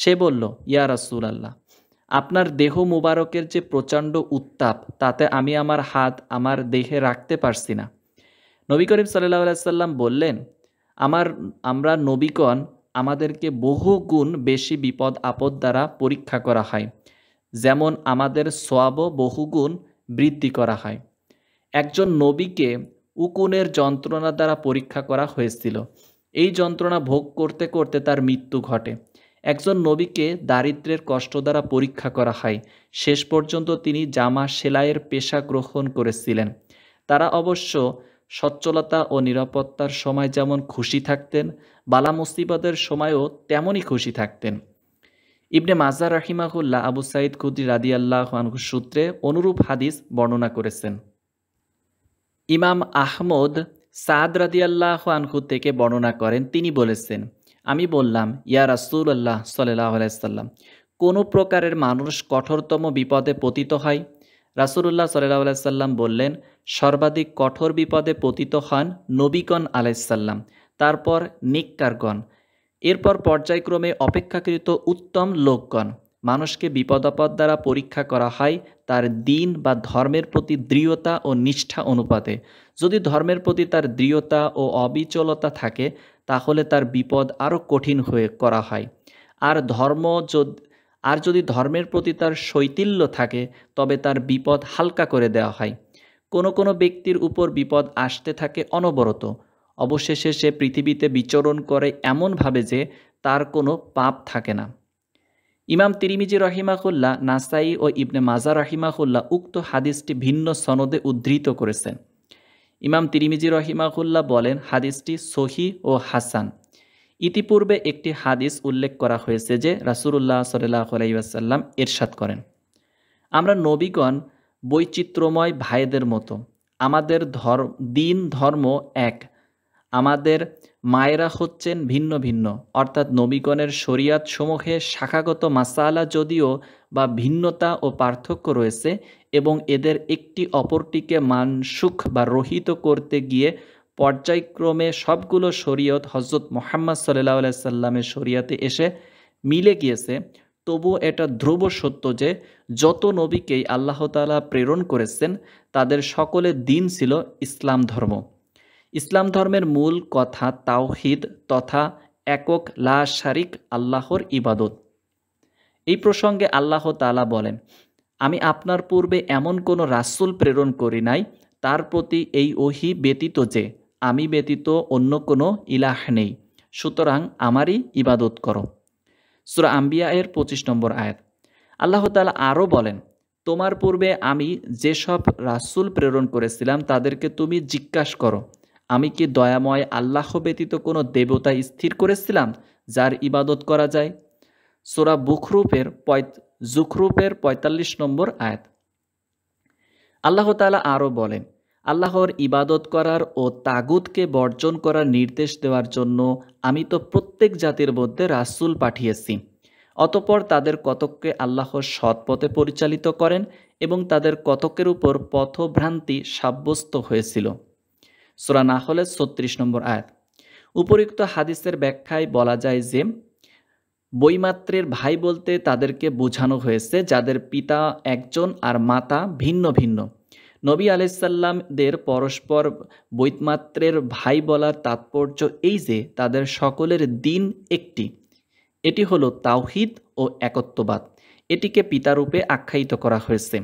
সে বলল ইয়া রাসুল আল্লাহ আপনার দেহ মুবারকের যে প্রচণ্ড উত্তাপ তাতে আমি আমার হাত আমার দেহে রাখতে পারছি না নবী করিম সাল্লাহ সাল্লাম বললেন আমার আমরা নবীকণ আমাদেরকে বহু গুণ বেশি বিপদ আপদ দ্বারা পরীক্ষা করা হয় যেমন আমাদের সোয়াবও বহুগুণ বৃদ্ধি করা হয় একজন নবীকে উকুনের যন্ত্রণা দ্বারা পরীক্ষা করা হয়েছিল এই যন্ত্রণা ভোগ করতে করতে তার মৃত্যু ঘটে একজন নবীকে দারিদ্রের কষ্ট দ্বারা পরীক্ষা করা হয় শেষ পর্যন্ত তিনি জামা সেলাইয়ের পেশা গ্রহণ করেছিলেন তারা অবশ্য সচ্ছলতা ও নিরাপত্তার সময় যেমন খুশি থাকতেন বালা মুসিবাদের সময়ও তেমনই খুশি থাকতেন ইবনে মাজার রাহিমাহুল্লাহ আবু সাইদ কুদ্দি রাদি আল্লাহ সূত্রে অনুরূপ হাদিস বর্ণনা করেছেন ইমাম আহমদ সাদ রাদি আল্লাহ আনহু থেকে বর্ণনা করেন তিনি বলেছেন আমি বললাম ইয়া রাসুল্লাহ সাল্লাহ আলাইসাল্লাম কোনো প্রকারের মানুষ কঠোরতম বিপদে পতিত হয় রাসুল্লাহ সাল্লাহ আলাইসাল্লাম বললেন সর্বাধিক কঠোর বিপদে পতিত হন নবীকণ আলাইসাল্লাম তারপর নিকারগণ এরপর পর্যায়ক্রমে অপেক্ষাকৃত উত্তম লোকগণ মানুষকে বিপদাপদ দ্বারা পরীক্ষা করা হয় তার দিন বা ধর্মের প্রতি দৃঢ়তা ও নিষ্ঠা অনুপাতে যদি ধর্মের প্রতি তার দৃঢ়তা ও অবিচলতা থাকে তাহলে তার বিপদ আরও কঠিন হয়ে করা হয় আর ধর্ম আর যদি ধর্মের প্রতি তার শৈতিল্য থাকে তবে তার বিপদ হালকা করে দেওয়া হয় কোনো কোনো ব্যক্তির উপর বিপদ আসতে থাকে অনবরত অবশেষে সে পৃথিবীতে বিচরণ করে এমনভাবে যে তার কোনো পাপ থাকে না ইমাম তিরিমিজি রহিমাহুল্লাহ নাসাই ও ইবনে মাজা রহিমাহুল্লাহ উক্ত হাদিসটি ভিন্ন সনদে উদ্ধৃত করেছেন ইমাম তিরিমিজি রহিমাহুল্লাহ বলেন হাদিসটি সহি ও হাসান ইতিপূর্বে একটি হাদিস উল্লেখ করা হয়েছে যে রাসুরুল্লাহ সাল্লাহ আলাইসাল্লাম এরশাদ করেন আমরা নবীগণ বৈচিত্র্যময় ভাইদের মতো আমাদের ধর্ম দিন ধর্ম এক আমাদের মায়েরা হচ্ছেন ভিন্ন ভিন্ন অর্থাৎ নবীগণের শরিয়াত সমূহে শাখাগত মাসালা যদিও বা ভিন্নতা ও পার্থক্য রয়েছে এবং এদের একটি অপরটিকে মানসুখ বা রহিত করতে গিয়ে পর্যায়ক্রমে সবগুলো শরীয়ত হজরত মোহাম্মদ সাল্লাহ সাল্লামের শরিয়াতে এসে মিলে গিয়েছে তবু এটা ধ্রুব সত্য যে যত নবীকেই আল্লাহ তালা প্রেরণ করেছেন তাদের সকলে দিন ছিল ইসলাম ধর্ম ইসলাম ধর্মের মূল কথা তাওহিদ তথা একক লা শারিক আল্লাহর ইবাদত এই প্রসঙ্গে আল্লাহ তালা বলেন আমি আপনার পূর্বে এমন কোনো রাসুল প্রেরণ করি নাই তার প্রতি এই ওহি ব্যতীত যে আমি ব্যতীত অন্য কোনো ইলাহ নেই সুতরাং আমারই ইবাদত করো সুরা আম্বিয়া এর পঁচিশ নম্বর আয়াত আল্লাহ তালা আরও বলেন তোমার পূর্বে আমি যেসব রাসুল প্রেরণ করেছিলাম তাদেরকে তুমি জিজ্ঞাস করো আমি কি দয়াময় আল্লাহ ব্যতীত কোনো দেবতা স্থির করেছিলাম যার ইবাদত করা যায় সোরা বুখরুপের পঁয় জুখরুপের ৪৫ নম্বর আয়াত আল্লাহ তালা আরও বলেন আল্লাহর ইবাদত করার ও তাগুদকে বর্জন করার নির্দেশ দেওয়ার জন্য আমি তো প্রত্যেক জাতির মধ্যে রাসুল পাঠিয়েছি অতপর তাদের কতককে আল্লাহ সৎ পথে পরিচালিত করেন এবং তাদের কতকের উপর পথভ্রান্তি সাব্যস্ত হয়েছিল সুরা না হলে ছত্রিশ নম্বর আয়াত উপরিক্ত হাদিসের ব্যাখ্যায় বলা যায় যে বইমাত্রের ভাই বলতে তাদেরকে বোঝানো হয়েছে যাদের পিতা একজন আর মাতা ভিন্ন ভিন্ন নবী আলাইসাল্লামদের পরস্পর বৈতমাত্রের ভাই বলার তাৎপর্য এই যে তাদের সকলের দিন একটি এটি হলো তাওহিদ ও একত্ববাদ এটিকে পিতারূপে আখ্যায়িত করা হয়েছে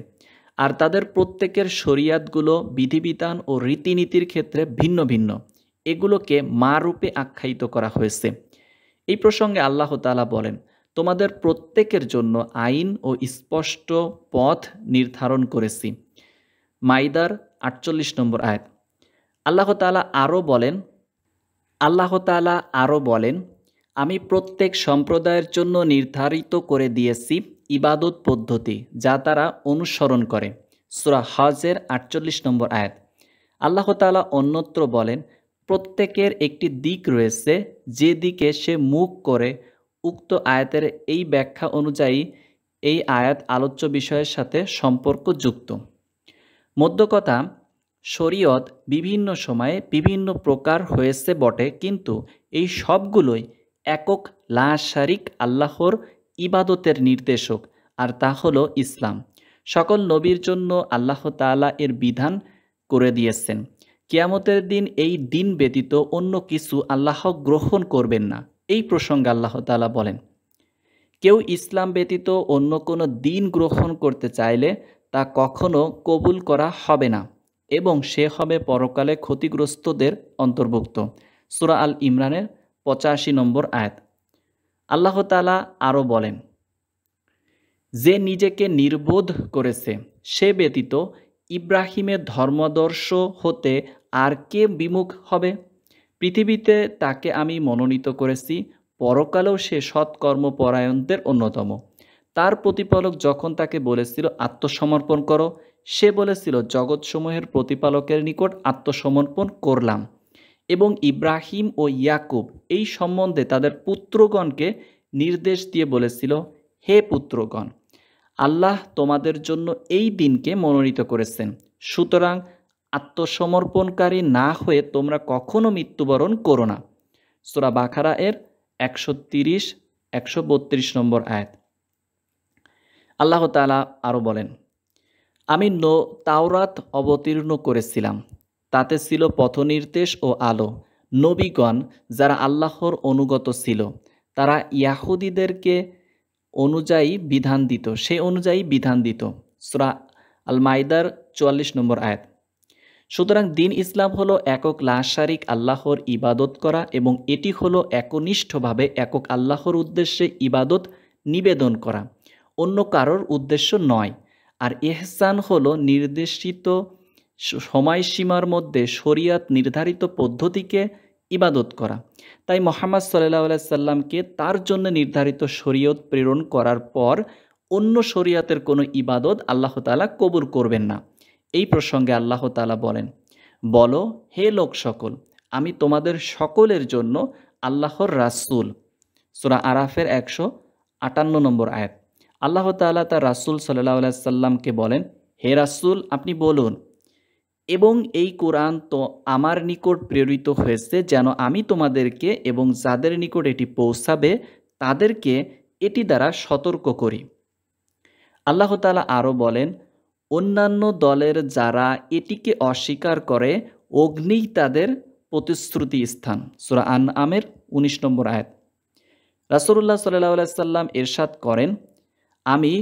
আর তাদের প্রত্যেকের শরিয়াতগুলো বিধিবিধান ও রীতিনীতির ক্ষেত্রে ভিন্ন ভিন্ন এগুলোকে মা রূপে আখ্যায়িত করা হয়েছে এই প্রসঙ্গে আল্লাহ আল্লাহতালা বলেন তোমাদের প্রত্যেকের জন্য আইন ও স্পষ্ট পথ নির্ধারণ করেছি মাইদার আটচল্লিশ নম্বর আয়াত আল্লাহ তালা আরও বলেন আল্লাহ তালা আরও বলেন আমি প্রত্যেক সম্প্রদায়ের জন্য নির্ধারিত করে দিয়েছি ইবাদত পদ্ধতি যা তারা অনুসরণ করে সুরা হজের আটচল্লিশ নম্বর আয়াত আল্লাহ তালা অন্যত্র বলেন প্রত্যেকের একটি দিক রয়েছে যে দিকে সে মুখ করে উক্ত আয়াতের এই ব্যাখ্যা অনুযায়ী এই আয়াত আলোচ্য বিষয়ের সাথে সম্পর্কযুক্ত মধ্য কথা শরীয়ত বিভিন্ন সময়ে বিভিন্ন প্রকার হয়েছে বটে কিন্তু এই সবগুলোই একক লাশারিক আল্লাহর ইবাদতের নির্দেশক আর তা হলো ইসলাম সকল নবীর জন্য আল্লাহ তালা এর বিধান করে দিয়েছেন কিয়ামতের দিন এই দিন ব্যতীত অন্য কিছু আল্লাহ গ্রহণ করবেন না এই প্রসঙ্গে আল্লাহ তালা বলেন কেউ ইসলাম ব্যতীত অন্য কোনো দিন গ্রহণ করতে চাইলে তা কখনো কবুল করা হবে না এবং সে হবে পরকালে ক্ষতিগ্রস্তদের অন্তর্ভুক্ত সুরা আল ইমরানের পঁচাশি নম্বর আয়াত আল্লাহ তালা আরও বলেন যে নিজেকে নির্বোধ করেছে সে ব্যতীত ইব্রাহিমের ধর্মদর্শ হতে আর কে বিমুখ হবে পৃথিবীতে তাকে আমি মনোনীত করেছি পরকালেও সে কর্মপরায়ণদের অন্যতম তার প্রতিপালক যখন তাকে বলেছিল আত্মসমর্পণ করো সে বলেছিল জগৎসমূহের প্রতিপালকের নিকট আত্মসমর্পণ করলাম এবং ইব্রাহিম ও ইয়াকুব এই সম্বন্ধে তাদের পুত্রগণকে নির্দেশ দিয়ে বলেছিল হে পুত্রগণ আল্লাহ তোমাদের জন্য এই দিনকে মনোনীত করেছেন সুতরাং আত্মসমর্পণকারী না হয়ে তোমরা কখনো মৃত্যুবরণ করো না সোরা বাখারা এর একশো তিরিশ একশো বত্রিশ নম্বর আয়াত আল্লাহ তালা আরও বলেন আমি নো তাওরাত অবতীর্ণ করেছিলাম তাতে ছিল পথনির্দেশ ও আলো নবীগণ যারা আল্লাহর অনুগত ছিল তারা ইয়াহুদিদেরকে অনুযায়ী বিধান দিত সে অনুযায়ী বিধান দিত সুরা আল মাইদার চুয়াল্লিশ নম্বর আয়াত সুতরাং দিন ইসলাম হলো একক লাশারিক আল্লাহর ইবাদত করা এবং এটি হলো একনিষ্ঠভাবে একক আল্লাহর উদ্দেশ্যে ইবাদত নিবেদন করা অন্য কারোর উদ্দেশ্য নয় আর এহসান হলো নির্দেশিত সময়সীমার মধ্যে শরিয়াত নির্ধারিত পদ্ধতিকে ইবাদত করা তাই মোহাম্মদ সাল্লাহ সাল্লামকে তার জন্য নির্ধারিত শরীয়ত প্রেরণ করার পর অন্য শরিয়াতের কোনো ইবাদত আল্লাহতালা কবুর করবেন না এই প্রসঙ্গে আল্লাহ তালা বলেন বলো হে লোক সকল আমি তোমাদের সকলের জন্য আল্লাহর রাসুল সুরা আরাফের একশো আটান্ন নম্বর আয়াত আল্লাহ তালা তার রাসুল সাল্লাহ সাল্লামকে বলেন হে রাসুল আপনি বলুন এবং এই কোরআন তো আমার নিকট প্রেরিত হয়েছে যেন আমি তোমাদেরকে এবং যাদের নিকট এটি পৌঁছাবে তাদেরকে এটি দ্বারা সতর্ক করি আল্লাহ আল্লাহতালা আরও বলেন অন্যান্য দলের যারা এটিকে অস্বীকার করে অগ্নিই তাদের প্রতিশ্রুতি স্থান সুরা আন আমের উনিশ নম্বর আয়াত রাসুল্লাহ সাল্লাহ সাল্লাম এরশাদ করেন আমি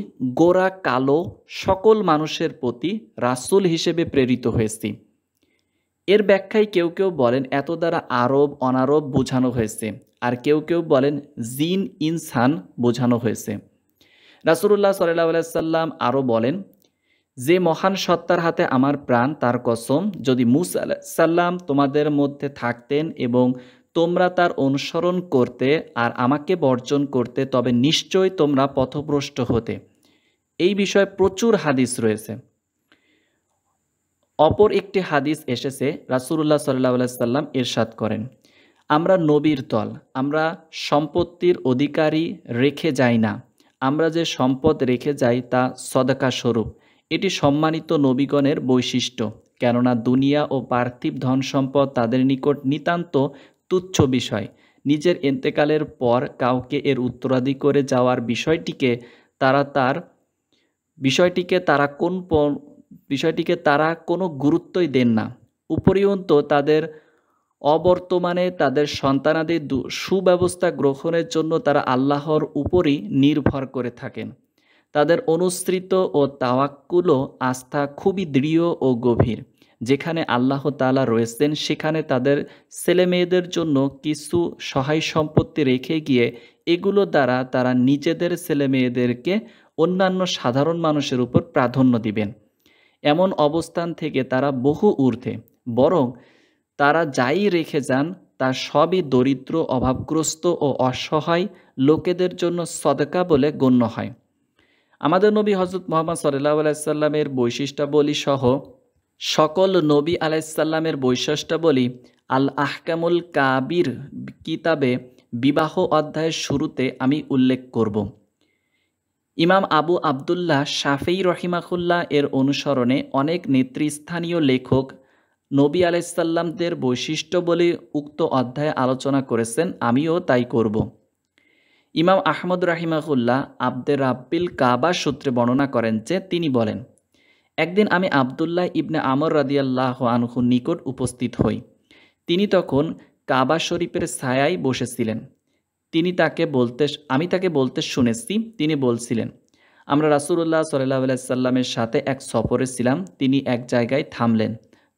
গোরা কালো সকল মানুষের প্রতি রাসুল হিসেবে প্রেরিত হয়েছি এর ব্যাখ্যায় কেউ কেউ বলেন এত দ্বারা আরব অনারব বোঝানো হয়েছে আর কেউ কেউ বলেন জিন ইনসান বোঝানো হয়েছে রাসুল্লাহ সাল্লাহ সাল্লাম আরও বলেন যে মহান সত্তার হাতে আমার প্রাণ তার কসম যদি মুসা সাল্লাম তোমাদের মধ্যে থাকতেন এবং তোমরা তার অনুসরণ করতে আর আমাকে বর্জন করতে তবে নিশ্চয় তোমরা পথভ্রষ্ট হতে এই বিষয়ে প্রচুর হাদিস রয়েছে অপর একটি হাদিস এসেছে রাসুল্লাহ সাল্লাহ সাল্লাম এরশাদ করেন আমরা নবীর দল আমরা সম্পত্তির অধিকারী রেখে যাই না আমরা যে সম্পদ রেখে যাই তা সদকা স্বরূপ এটি সম্মানিত নবীগণের বৈশিষ্ট্য কেননা দুনিয়া ও পার্থিব ধন সম্পদ তাদের নিকট নিতান্ত তুচ্ছ বিষয় নিজের এন্তেকালের পর কাউকে এর উত্তরাধি করে যাওয়ার বিষয়টিকে তারা তার বিষয়টিকে তারা কোন বিষয়টিকে তারা কোনো গুরুত্বই দেন না উপরিয়ন্ত তাদের অবর্তমানে তাদের সন্তানাদের সুব্যবস্থা গ্রহণের জন্য তারা আল্লাহর উপরই নির্ভর করে থাকেন তাদের অনুসৃত ও তাওয়াক্কুল ও আস্থা খুবই দৃঢ় ও গভীর যেখানে আল্লাহ তালা রয়েছেন সেখানে তাদের ছেলেমেয়েদের জন্য কিছু সহায় সম্পত্তি রেখে গিয়ে এগুলো দ্বারা তারা নিজেদের ছেলেমেয়েদেরকে অন্যান্য সাধারণ মানুষের উপর প্রাধান্য দিবেন এমন অবস্থান থেকে তারা বহু ঊর্ধ্বে বরং তারা যাই রেখে যান তা সবই দরিদ্র অভাবগ্রস্ত ও অসহায় লোকেদের জন্য সদকা বলে গণ্য হয় আমাদের নবী হজরত মোহাম্মদ সাল্লাহ আলাইসাল্লামের বৈশিষ্ট্যাবলী সহ সকল নবী আলাইসাল্লামের বৈশিষ্ট্যাবলী আল আহকামুল কাবির কিতাবে বিবাহ অধ্যায়ের শুরুতে আমি উল্লেখ করব ইমাম আবু আবদুল্লাহ শাফেই রহিমাকুল্লাহ এর অনুসরণে অনেক নেতৃস্থানীয় লেখক নবী আলাইসাল্লামদের বৈশিষ্ট্য বলে উক্ত অধ্যায়ে আলোচনা করেছেন আমিও তাই করব ইমাম আহমদ রাহিমাহুল্লাহ আব্দে রাব্বিল কাবা সূত্রে বর্ণনা করেন যে তিনি বলেন একদিন আমি আবদুল্লাহ ইবনে আমর রাদিয়াল্লাহ আনহু নিকট উপস্থিত হই তিনি তখন কাবা শরীফের ছায়ায় বসেছিলেন তিনি তাকে বলতে আমি তাকে বলতে শুনেছি তিনি বলছিলেন আমরা রাসুল্লাহ সাল্লাহ সাল্লামের সাথে এক সফরে ছিলাম তিনি এক জায়গায় থামলেন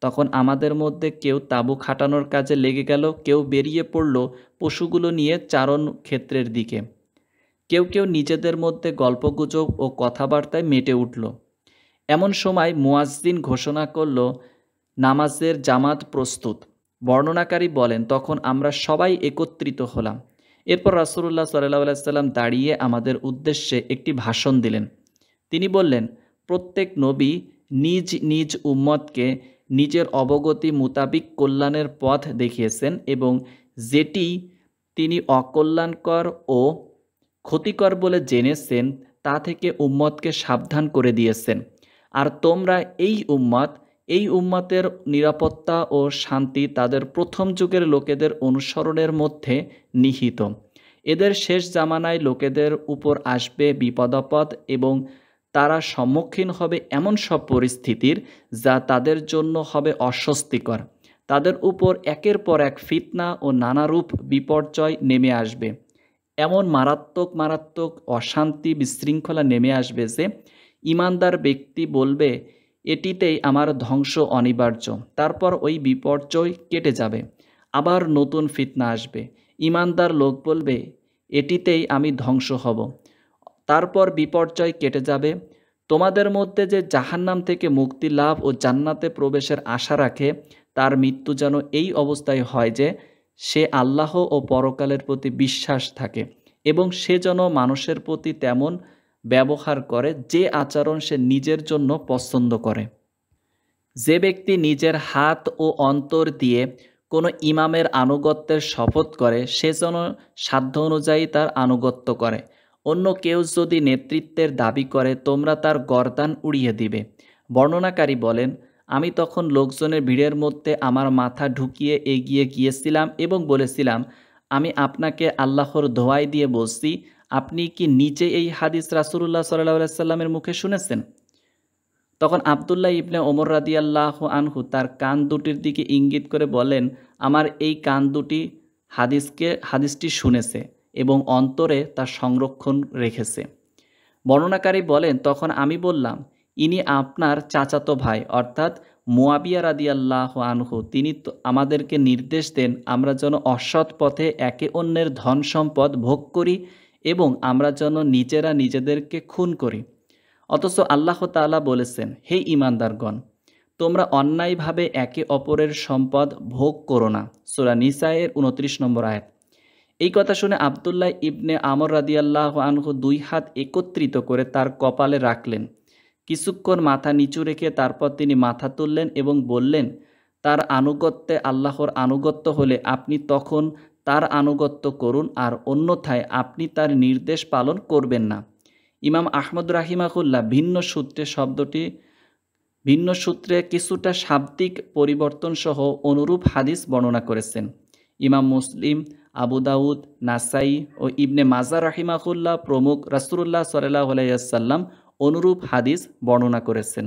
তখন আমাদের মধ্যে কেউ তাঁবু খাটানোর কাজে লেগে গেল কেউ বেরিয়ে পড়ল পশুগুলো নিয়ে চারণ ক্ষেত্রের দিকে কেউ কেউ নিজেদের মধ্যে গল্পগুজব ও কথাবার্তায় মেটে উঠল এমন সময় মুয়াজ্জিন ঘোষণা করল নামাজের জামাত প্রস্তুত বর্ণনাকারী বলেন তখন আমরা সবাই একত্রিত হলাম এরপর রাসুল্লাহ সাল্লাহ সাল্লাম দাঁড়িয়ে আমাদের উদ্দেশ্যে একটি ভাষণ দিলেন তিনি বললেন প্রত্যেক নবী নিজ নিজ উম্মতকে নিজের অবগতি মোতাবিক কল্যাণের পথ দেখিয়েছেন এবং যেটি তিনি অকল্যাণকর ও ক্ষতিকর বলে জেনেছেন তা থেকে উম্মতকে সাবধান করে দিয়েছেন আর তোমরা এই উম্মত এই উম্মাতের নিরাপত্তা ও শান্তি তাদের প্রথম যুগের লোকেদের অনুসরণের মধ্যে নিহিত এদের শেষ জামানায় লোকেদের উপর আসবে বিপদাপদ এবং তারা সম্মুখীন হবে এমন সব পরিস্থিতির যা তাদের জন্য হবে অস্বস্তিকর তাদের উপর একের পর এক ফিতনা ও নানারূপ বিপর্যয় নেমে আসবে এমন মারাত্মক মারাত্মক অশান্তি বিশৃঙ্খলা নেমে আসবে যে ইমানদার ব্যক্তি বলবে এটিতেই আমার ধ্বংস অনিবার্য তারপর ওই বিপর্যয় কেটে যাবে আবার নতুন ফিতনা আসবে ইমানদার লোক বলবে এটিতেই আমি ধ্বংস হব তারপর বিপর্যয় কেটে যাবে তোমাদের মধ্যে যে জাহান্নাম থেকে মুক্তি লাভ ও জান্নাতে প্রবেশের আশা রাখে তার মৃত্যু যেন এই অবস্থায় হয় যে সে আল্লাহ ও পরকালের প্রতি বিশ্বাস থাকে এবং সে যেন মানুষের প্রতি তেমন ব্যবহার করে যে আচরণ সে নিজের জন্য পছন্দ করে যে ব্যক্তি নিজের হাত ও অন্তর দিয়ে কোনো ইমামের আনুগত্যের শপথ করে সে যেন সাধ্য অনুযায়ী তার আনুগত্য করে অন্য কেউ যদি নেতৃত্বের দাবি করে তোমরা তার গরদান উড়িয়ে দিবে বর্ণনাকারী বলেন আমি তখন লোকজনের ভিড়ের মধ্যে আমার মাথা ঢুকিয়ে এগিয়ে গিয়েছিলাম এবং বলেছিলাম আমি আপনাকে আল্লাহর ধোয়াই দিয়ে বলছি আপনি কি নিচে এই হাদিস রাসুল্লাহ সাল্লাহ সাল্লামের মুখে শুনেছেন তখন আবদুল্লাহ ইবনে ওমর রাদিয়াল্লাহ আনহু তার কান দুটির দিকে ইঙ্গিত করে বলেন আমার এই কান দুটি হাদিসকে হাদিসটি শুনেছে এবং অন্তরে তা সংরক্ষণ রেখেছে বর্ণনাকারী বলেন তখন আমি বললাম ইনি আপনার চাচাতো ভাই অর্থাৎ রাদি আল্লাহ আনহু তিনি আমাদেরকে নির্দেশ দেন আমরা যেন অসৎ পথে একে অন্যের ধন সম্পদ ভোগ করি এবং আমরা যেন নিজেরা নিজেদেরকে খুন করি অথচ আল্লাহ তালা বলেছেন হে ইমানদারগণ তোমরা অন্যায়ভাবে একে অপরের সম্পদ ভোগ করো না সোরা নিসায়ের উনত্রিশ নম্বর আয়াত এই কথা শুনে আবদুল্লাহ ইবনে আমর রাদিয়াল্লাহ আনহু দুই হাত একত্রিত করে তার কপালে রাখলেন কিছুক্ষণ মাথা নিচু রেখে তারপর তিনি মাথা তুললেন এবং বললেন তার আনুগত্যে আল্লাহর আনুগত্য হলে আপনি তখন তার আনুগত্য করুন আর অন্যথায় আপনি তার নির্দেশ পালন করবেন না ইমাম আহমদ রাহিমাকুল্লাহ ভিন্ন সূত্রে শব্দটি ভিন্ন সূত্রে কিছুটা শাব্দিক পরিবর্তনসহ অনুরূপ হাদিস বর্ণনা করেছেন ইমাম মুসলিম আবু দাউদ নাসাই ও ইবনে মাজার রাহিমাকুল্লাহ প্রমুখ রাসুল্লাহ সাল্লাহ আলাইসাল্লাম অনুরূপ হাদিস বর্ণনা করেছেন